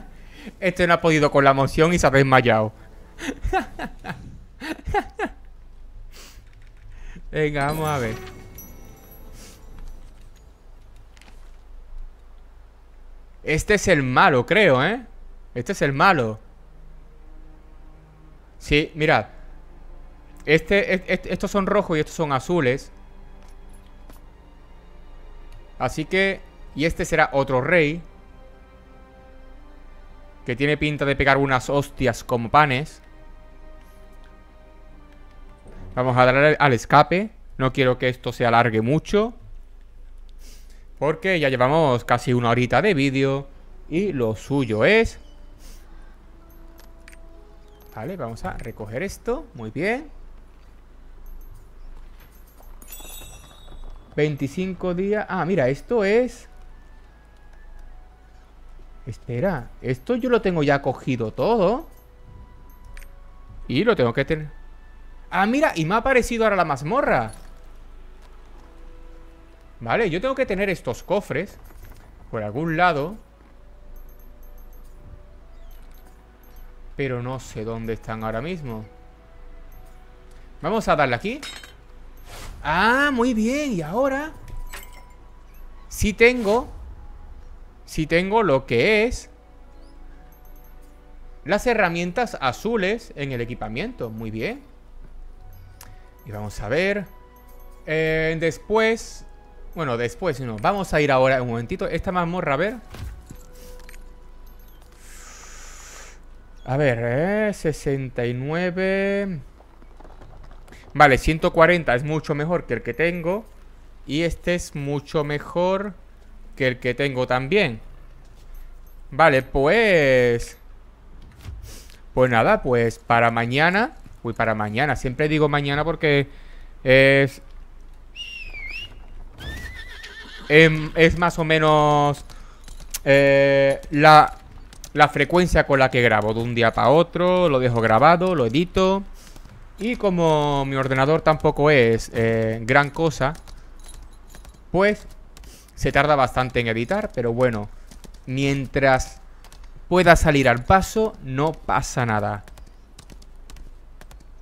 [SPEAKER 1] este no ha podido con la moción y se ha desmayado. Venga, vamos a ver. Este es el malo, creo, ¿eh? Este es el malo. Sí, mirad. Este, estos son rojos y estos son azules. Así que... Y este será otro rey. Que tiene pinta de pegar unas hostias con panes. Vamos a darle al escape. No quiero que esto se alargue mucho. Porque ya llevamos casi una horita de vídeo. Y lo suyo es Vale, vamos a recoger esto. Muy bien. 25 días. Ah, mira, esto es... Espera, esto yo lo tengo ya cogido todo. Y lo tengo que tener... Ah, mira, y me ha aparecido ahora la mazmorra. Vale, yo tengo que tener estos cofres por algún lado. Pero no sé dónde están ahora mismo Vamos a darle aquí Ah, muy bien Y ahora Si sí tengo Si sí tengo lo que es Las herramientas azules En el equipamiento, muy bien Y vamos a ver eh, Después Bueno, después no Vamos a ir ahora un momentito Esta mazmorra, a ver A ver, eh, 69... Vale, 140 es mucho mejor que el que tengo. Y este es mucho mejor que el que tengo también. Vale, pues... Pues nada, pues para mañana... Uy, para mañana. Siempre digo mañana porque es... Em, es más o menos... Eh, la, la frecuencia con la que grabo. De un día para otro, lo dejo grabado, lo edito. Y como mi ordenador tampoco es eh, gran cosa, pues se tarda bastante en editar. Pero bueno, mientras pueda salir al paso, no pasa nada.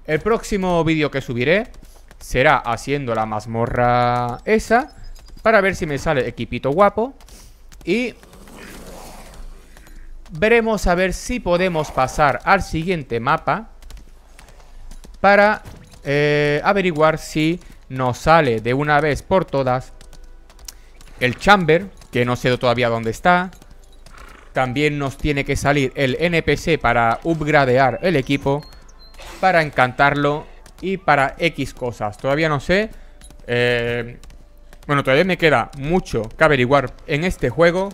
[SPEAKER 1] El próximo vídeo que subiré será haciendo la mazmorra esa para ver si me sale equipito guapo. Y Veremos a ver si podemos pasar al siguiente mapa para eh, averiguar si nos sale de una vez por todas el chamber, que no sé todavía dónde está. También nos tiene que salir el NPC para upgradear el equipo, para encantarlo y para X cosas. Todavía no sé. Eh, bueno, todavía me queda mucho que averiguar en este juego,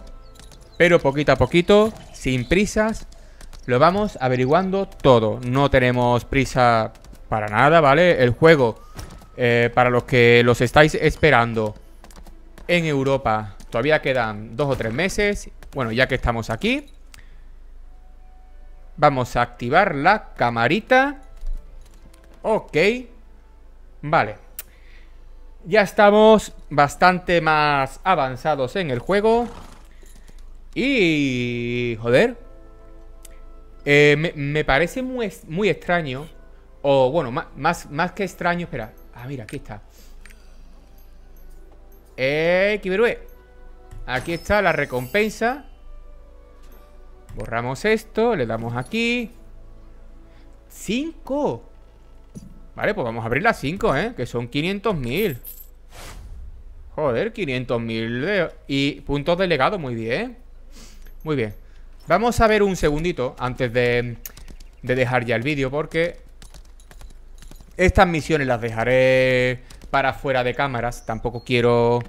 [SPEAKER 1] pero poquito a poquito sin prisas, lo vamos averiguando todo. No tenemos prisa para nada, ¿vale? El juego, eh, para los que los estáis esperando en Europa, todavía quedan dos o tres meses. Bueno, ya que estamos aquí, vamos a activar la camarita. Ok. Vale. Ya estamos bastante más avanzados en el juego. Y... Joder. Eh, me, parece muy, extraño. O bueno, más, más que extraño. Espera. Ah, mira, aquí está. Eh, Kiberue. Aquí está la recompensa. Borramos esto, le damos aquí. Cinco Vale, pues vamos a abrir las 5, ¿eh? Que son 500.000 Joder, 500.000 de... Y puntos delegados, muy bien muy bien Vamos a ver un segundito antes de, dejar ya el vídeo porque estas misiones las dejaré para fuera de cámaras. Tampoco quiero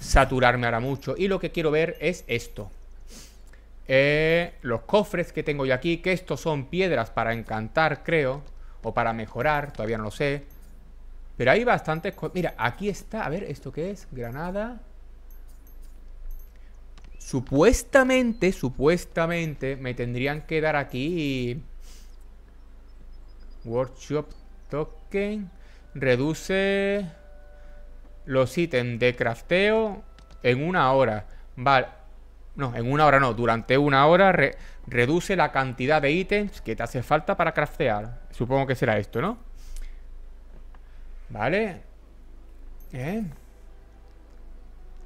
[SPEAKER 1] saturarme ahora mucho. Y lo que quiero ver es esto. Eh, los cofres que tengo yo aquí, que estos son piedras para encantar, creo. O para mejorar, todavía no lo sé. Pero hay bastantes... Mira, aquí está, a ver, ¿esto qué es? Granada... Supuestamente, supuestamente me tendrían que dar aquí Workshop Token. Reduce los ítems de crafteo en una hora. Vale. No, en una hora no. Durante una hora reduce la cantidad de ítems que te hace falta para craftear. Supongo que será esto, ¿no? Vale.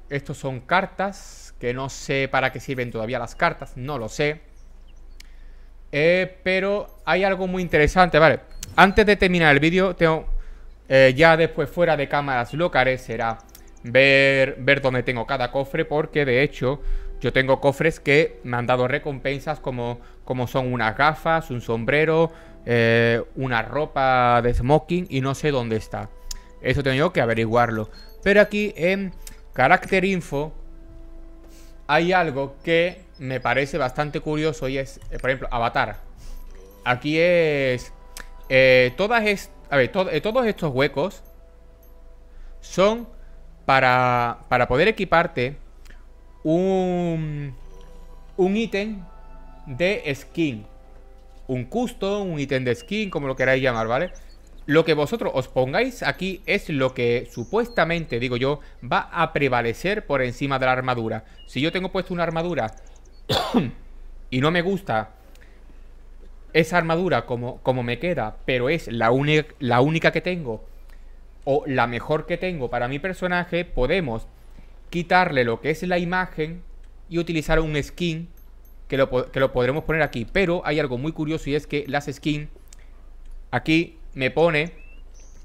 [SPEAKER 1] Estos son cartas que no sé para qué sirven todavía las cartas, no lo sé. Eh, pero hay algo muy interesante, vale. Antes de terminar el vídeo, tengo eh, ya después fuera de cámaras lo será ver, ver dónde tengo cada cofre, porque de hecho yo tengo cofres que me han dado recompensas como, como son unas gafas, un sombrero, eh, una ropa de smoking y no sé dónde está. Eso tengo que averiguarlo. Pero aquí en Carácter Info hay algo que me parece bastante curioso y es, eh, por ejemplo, Avatar. Aquí es... Eh, todas es, a ver, eh, todos estos huecos son para, para poder equiparte un, un ítem de skin. Un custom, un ítem de skin, como lo queráis llamar, ¿vale? Lo que vosotros os pongáis aquí es lo que supuestamente, digo yo, va a prevalecer por encima de la armadura. Si yo tengo puesto una armadura y no me gusta esa armadura como, como me queda, pero es la, la única que tengo o la mejor que tengo para mi personaje, podemos quitarle lo que es la imagen y utilizar un skin que lo, que lo podremos poner aquí. Pero hay algo muy curioso y es que las skins aquí me pone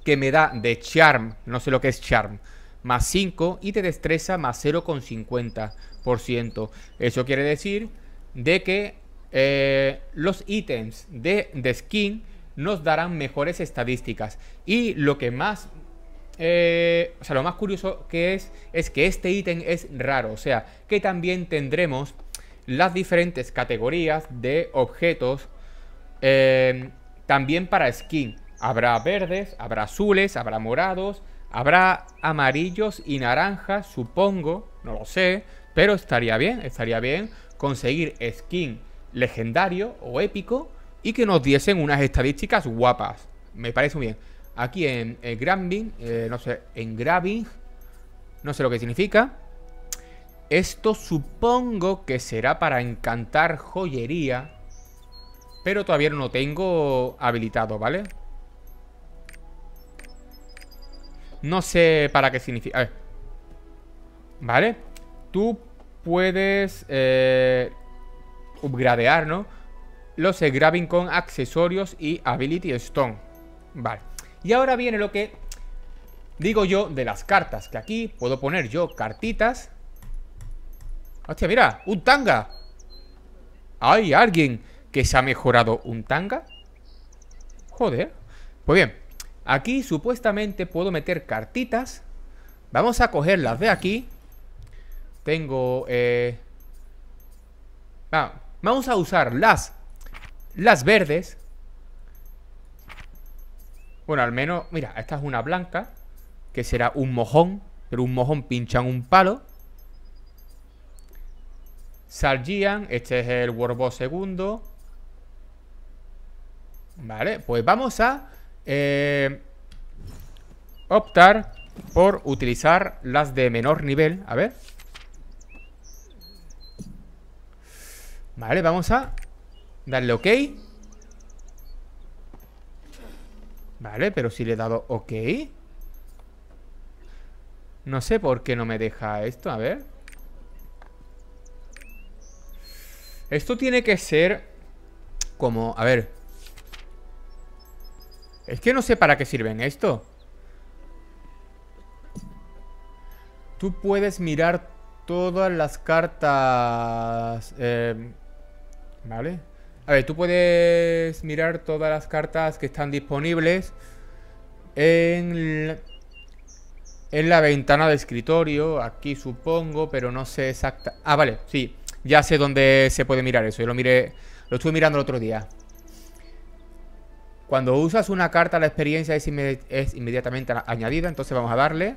[SPEAKER 1] que me da de charm, no sé lo que es charm, más 5 y de destreza más 0,50%. Eso quiere decir de que eh, los ítems de, de skin nos darán mejores estadísticas. Y lo que más eh, o sea, lo más curioso que es es que este ítem es raro, o sea, que también tendremos las diferentes categorías de objetos eh, también para skin. Habrá verdes, habrá azules, habrá morados, habrá amarillos y naranjas, supongo, no lo sé, pero estaría bien, estaría bien conseguir skin legendario o épico y que nos diesen unas estadísticas guapas. Me parece muy bien. Aquí en, en eh, no sé, en Grabbing, no sé lo que significa. Esto supongo que será para encantar joyería, pero todavía no lo tengo habilitado, ¿vale? No sé para qué significa. ¿Vale? Tú puedes eh, upgradear, ¿no? Los grabbing con accesorios y Ability Stone. Vale. Y ahora viene lo que digo yo de las cartas. Que aquí puedo poner yo cartitas. Hostia, mira, un tanga. ¿Hay alguien que se ha mejorado un tanga? Joder. Pues bien, Aquí supuestamente puedo meter cartitas. Vamos a cogerlas de aquí. Tengo... Eh, vamos a usar las... Las verdes. Bueno, al menos... Mira, esta es una blanca. Que será un mojón. Pero un mojón pinchan un palo. Sargian, este es el Warboss segundo. Vale, pues vamos a eh, optar por utilizar las de menor nivel. A ver. Vale, vamos a darle OK. Vale, pero si le he dado OK. No sé por qué no me deja esto, a ver. Esto tiene que ser como, a ver, es que no sé para qué sirven esto. Tú puedes mirar todas las cartas... Eh, ¿Vale? A ver, tú puedes mirar todas las cartas que están disponibles en en la ventana de escritorio, aquí supongo, pero no sé exacta... Ah, vale, sí, ya sé dónde se puede mirar eso, yo lo miré, lo estuve mirando el otro día. Cuando usas una carta, la experiencia es, inmediatamente añadida. Entonces vamos a darle.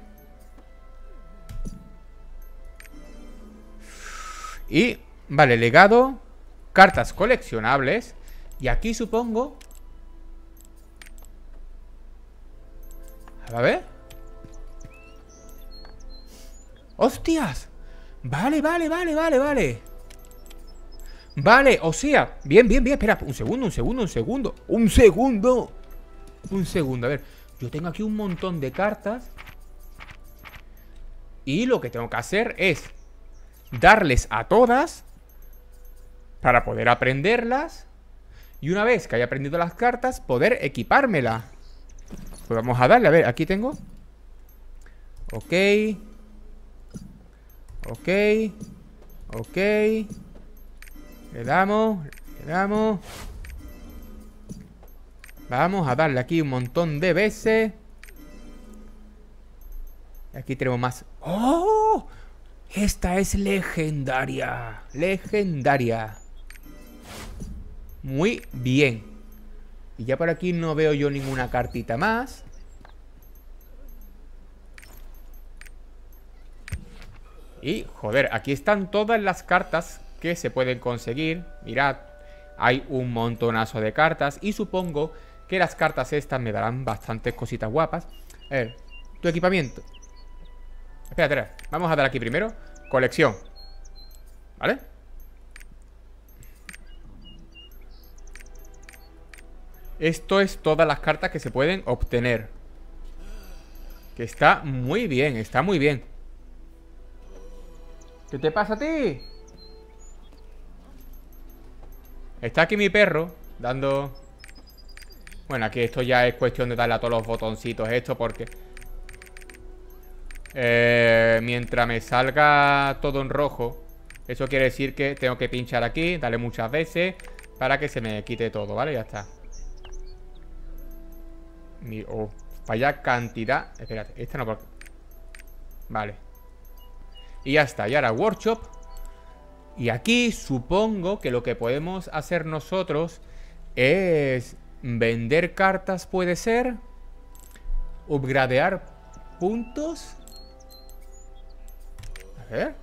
[SPEAKER 1] Y, vale, legado, cartas coleccionables. Y aquí supongo... A ver. ¡Hostias! Vale, vale, vale, vale, vale. Vale, o sea, bien, bien, bien, espera, un segundo, un segundo, un segundo, un segundo, un segundo, a ver, yo tengo aquí un montón de cartas y lo que tengo que hacer es darles a todas para poder aprenderlas y una vez que haya aprendido las cartas, poder equipármela. Pues vamos a darle, a ver, aquí tengo. Ok. Ok. Ok. Le damos, le damos. Vamos a darle aquí un montón de veces. Aquí tenemos más. ¡Oh! Esta es legendaria. Legendaria. Muy bien. Y ya por aquí no veo yo ninguna cartita más. Y, joder, aquí están todas las cartas que se pueden conseguir. Mirad, hay un montonazo de cartas y supongo que las cartas estas me darán bastantes cositas guapas. A tu equipamiento. Espera, espera, vamos a dar aquí primero. Colección. ¿Vale? Esto es todas las cartas que se pueden obtener. Que está muy bien, está muy bien. ¿Qué te pasa a ti? Está aquí mi perro Dando... Bueno, aquí esto ya es cuestión de darle a todos los botoncitos esto porque... Eh, mientras me salga todo en rojo Eso quiere decir que tengo que pinchar aquí Darle muchas veces Para que se me quite todo, ¿vale? Ya está oh, vaya cantidad Espérate, esta no... Vale Y ya está, y ahora workshop y aquí supongo que lo que podemos hacer nosotros es vender cartas, puede ser. Upgradear puntos. A ver.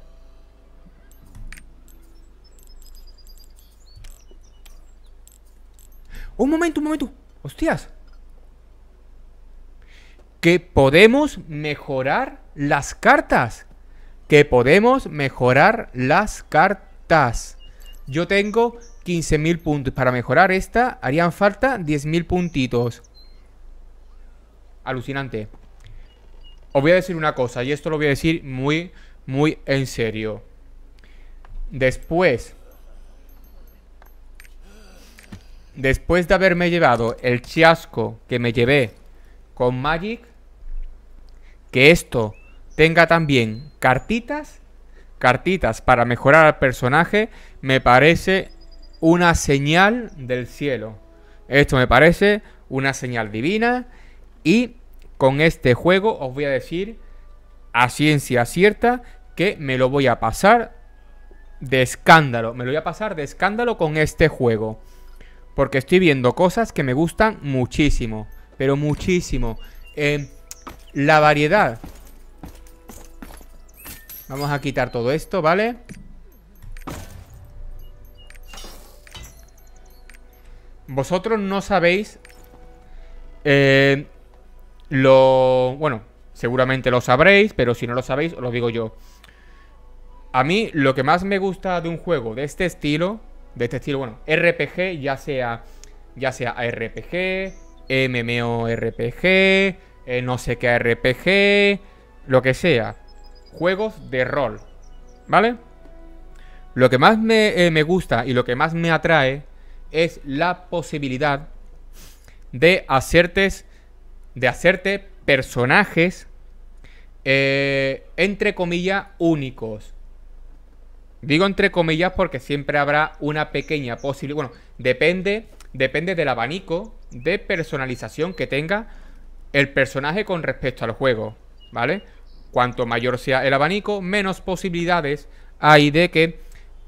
[SPEAKER 1] Un momento, un momento. Hostias. Que podemos mejorar las cartas que podemos mejorar las cartas. Yo tengo 15.000 puntos. Para mejorar esta harían falta 10.000 puntitos. Alucinante. Os voy a decir una cosa, y esto lo voy a decir muy, muy en serio. Después... Después de haberme llevado el chasco que me llevé con Magic, que esto tenga también cartitas, cartitas para mejorar al personaje, me parece una señal del cielo. Esto me parece una señal divina y con este juego os voy a decir a ciencia cierta que me lo voy a pasar de escándalo. Me lo voy a pasar de escándalo con este juego. Porque estoy viendo cosas que me gustan muchísimo. Pero muchísimo. Eh, la variedad Vamos a quitar todo esto, ¿vale? Vosotros no sabéis eh, Lo... Bueno, seguramente lo sabréis Pero si no lo sabéis, os lo digo yo A mí lo que más me gusta de un juego de este estilo De este estilo, bueno, RPG Ya sea, ya sea RPG MMORPG eh, No sé qué RPG Lo que sea juegos de rol. ¿Vale? Lo que más eh, me, gusta y lo que más me atrae es la posibilidad de hacerte, de hacerte personajes, eh, entre comillas, únicos. Digo entre comillas porque siempre habrá una pequeña posibilidad. Bueno, depende, depende del abanico de personalización que tenga el personaje con respecto al juego, ¿vale? Cuanto mayor sea el abanico, menos posibilidades hay de que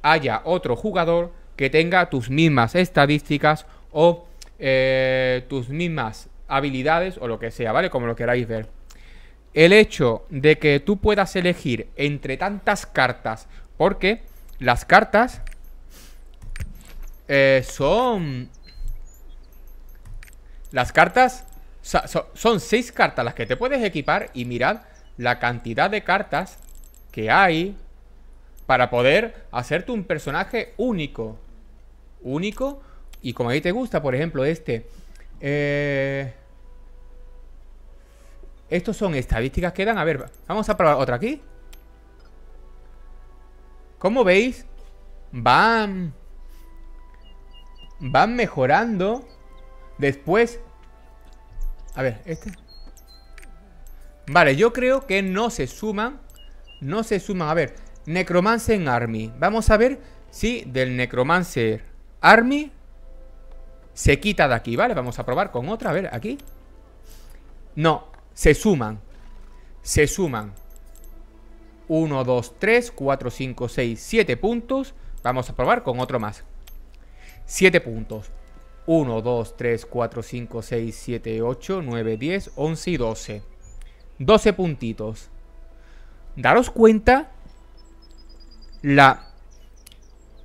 [SPEAKER 1] haya otro jugador que tenga tus mismas estadísticas o eh, tus mismas habilidades o lo que sea, ¿vale? Como lo queráis ver. El hecho de que tú puedas elegir entre tantas cartas, porque las cartas eh, son... Las cartas... son seis cartas las que te puedes equipar y mirad la cantidad de cartas que hay para poder hacerte un personaje único. Único y como a ti te gusta, por ejemplo, este. Eh, estos son estadísticas que dan. A ver, vamos a probar otra aquí. Como veis, van... Van mejorando. Después... A ver, este... Vale, yo creo que no se suman. No se suman. A ver, Necromancer en Army. Vamos a ver si del Necromancer Army se quita de aquí, ¿vale? Vamos a probar con otra. A ver, aquí. No, se suman. Se suman. 1, 2, 3, 4, 5, 6, 7 puntos. Vamos a probar con otro más. 7 puntos. 1, 2, 3, 4, 5, 6, 7, 8, 9, 10, 11 y 12. 12 puntitos. Daros cuenta la...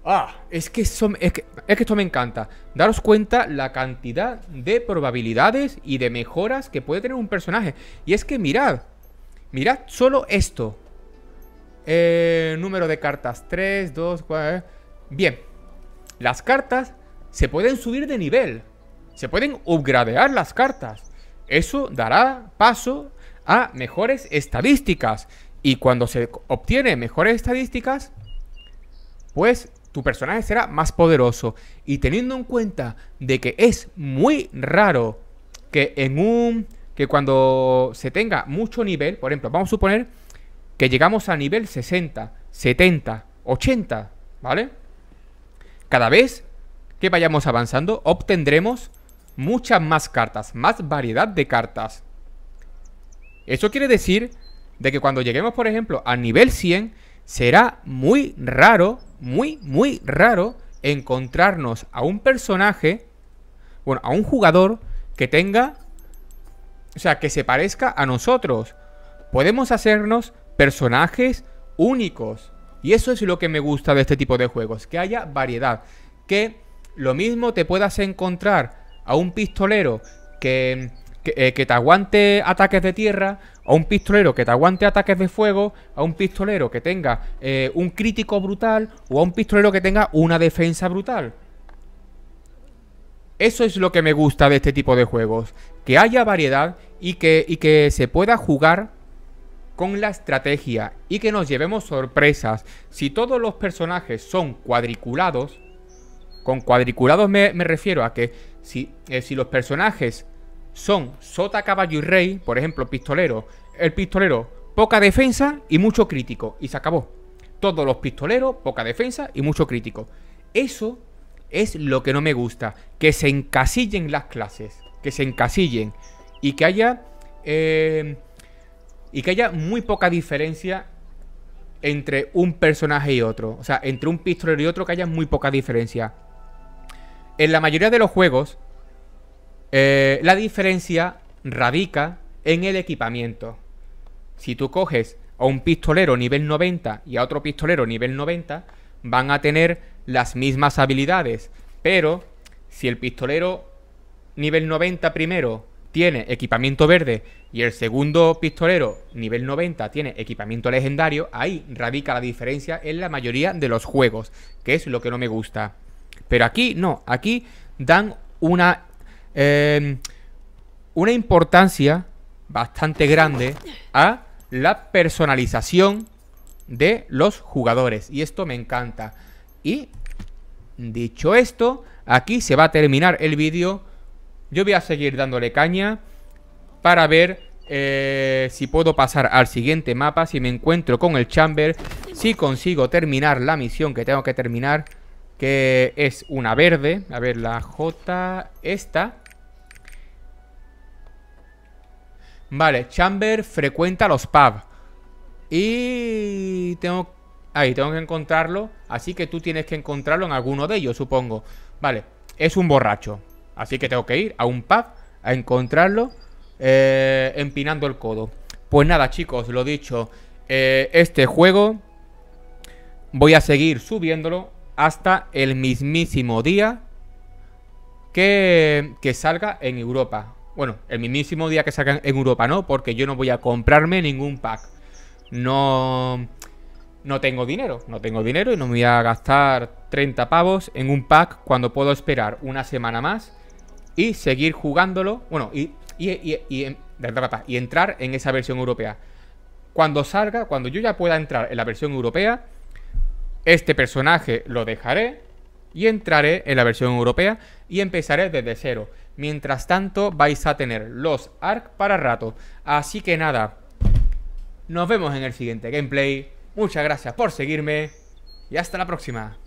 [SPEAKER 1] Ah, es que, es, que, esto me encanta. Daros cuenta la cantidad de probabilidades y de mejoras que puede tener un personaje. Y es que mirad, mirad solo esto. Eh, número de cartas 3, 2, 4... Bien, las cartas se pueden subir de nivel. Se pueden upgradear las cartas. Eso dará paso a mejores estadísticas. Y cuando se obtiene mejores estadísticas, pues tu personaje será más poderoso. Y teniendo en cuenta de que es muy raro que en un... que cuando se tenga mucho nivel, por ejemplo, vamos a suponer que llegamos a nivel 60, 70, 80, ¿vale? Cada vez que vayamos avanzando obtendremos muchas más cartas, más variedad de cartas. Eso quiere decir de que cuando lleguemos, por ejemplo, a nivel 100, será muy raro, muy, muy raro encontrarnos a un personaje, bueno, a un jugador que tenga, o sea, que se parezca a nosotros. Podemos hacernos personajes únicos. Y eso es lo que me gusta de este tipo de juegos, que haya variedad. Que lo mismo te puedas encontrar a un pistolero que eh, que, te aguante ataques de tierra, a un pistolero que te aguante ataques de fuego, a un pistolero que tenga eh, un crítico brutal o a un pistolero que tenga una defensa brutal. Eso es lo que me gusta de este tipo de juegos, que haya variedad y que, que se pueda jugar con la estrategia y que nos llevemos sorpresas. Si todos los personajes son cuadriculados, con cuadriculados me, refiero a que si, eh, si los personajes son sota, caballo y rey, por ejemplo, pistolero. El pistolero, poca defensa y mucho crítico. Y se acabó. Todos los pistoleros, poca defensa y mucho crítico. Eso es lo que no me gusta. Que se encasillen las clases. Que se encasillen. Y que haya. Eh, y que haya muy poca diferencia entre un personaje y otro. O sea, entre un pistolero y otro que haya muy poca diferencia. En la mayoría de los juegos, eh, la diferencia radica en el equipamiento. Si tú coges a un pistolero nivel 90 y a otro pistolero nivel 90, van a tener las mismas habilidades, pero si el pistolero nivel 90 primero tiene equipamiento verde y el segundo pistolero nivel 90 tiene equipamiento legendario, ahí radica la diferencia en la mayoría de los juegos, que es lo que no me gusta. Pero aquí no, aquí dan una una importancia bastante grande a la personalización de los jugadores. Y esto me encanta. Y dicho esto, aquí se va a terminar el vídeo. Yo voy a seguir dándole caña para ver eh, si puedo pasar al siguiente mapa, si me encuentro con el chamber, si consigo terminar la misión que tengo que terminar, que es una verde. A ver, la J, esta. Vale, Chamber frecuenta los pubs. Y tengo... Ahí, tengo que encontrarlo. Así que tú tienes que encontrarlo en alguno de ellos, supongo. Vale, es un borracho. Así que tengo que ir a un pub a encontrarlo eh, empinando el codo. Pues nada, chicos, lo dicho. Eh, este juego voy a seguir subiéndolo hasta el mismísimo día que salga en Europa bueno, el mismísimo día que salgan en Europa, ¿no? Porque yo no voy a comprarme ningún pack. No, no tengo dinero, no tengo dinero y no me voy a gastar 30 pavos en un pack cuando puedo esperar una semana más y seguir jugándolo, bueno, y, y, y, y entrar en esa versión europea. Cuando salga, cuando yo ya pueda entrar en la versión europea, este personaje lo dejaré y entraré en la versión europea y empezaré desde cero. Mientras tanto, vais a tener los ARC para rato. Así que nada, nos vemos en el siguiente gameplay. Muchas gracias por seguirme y hasta la próxima.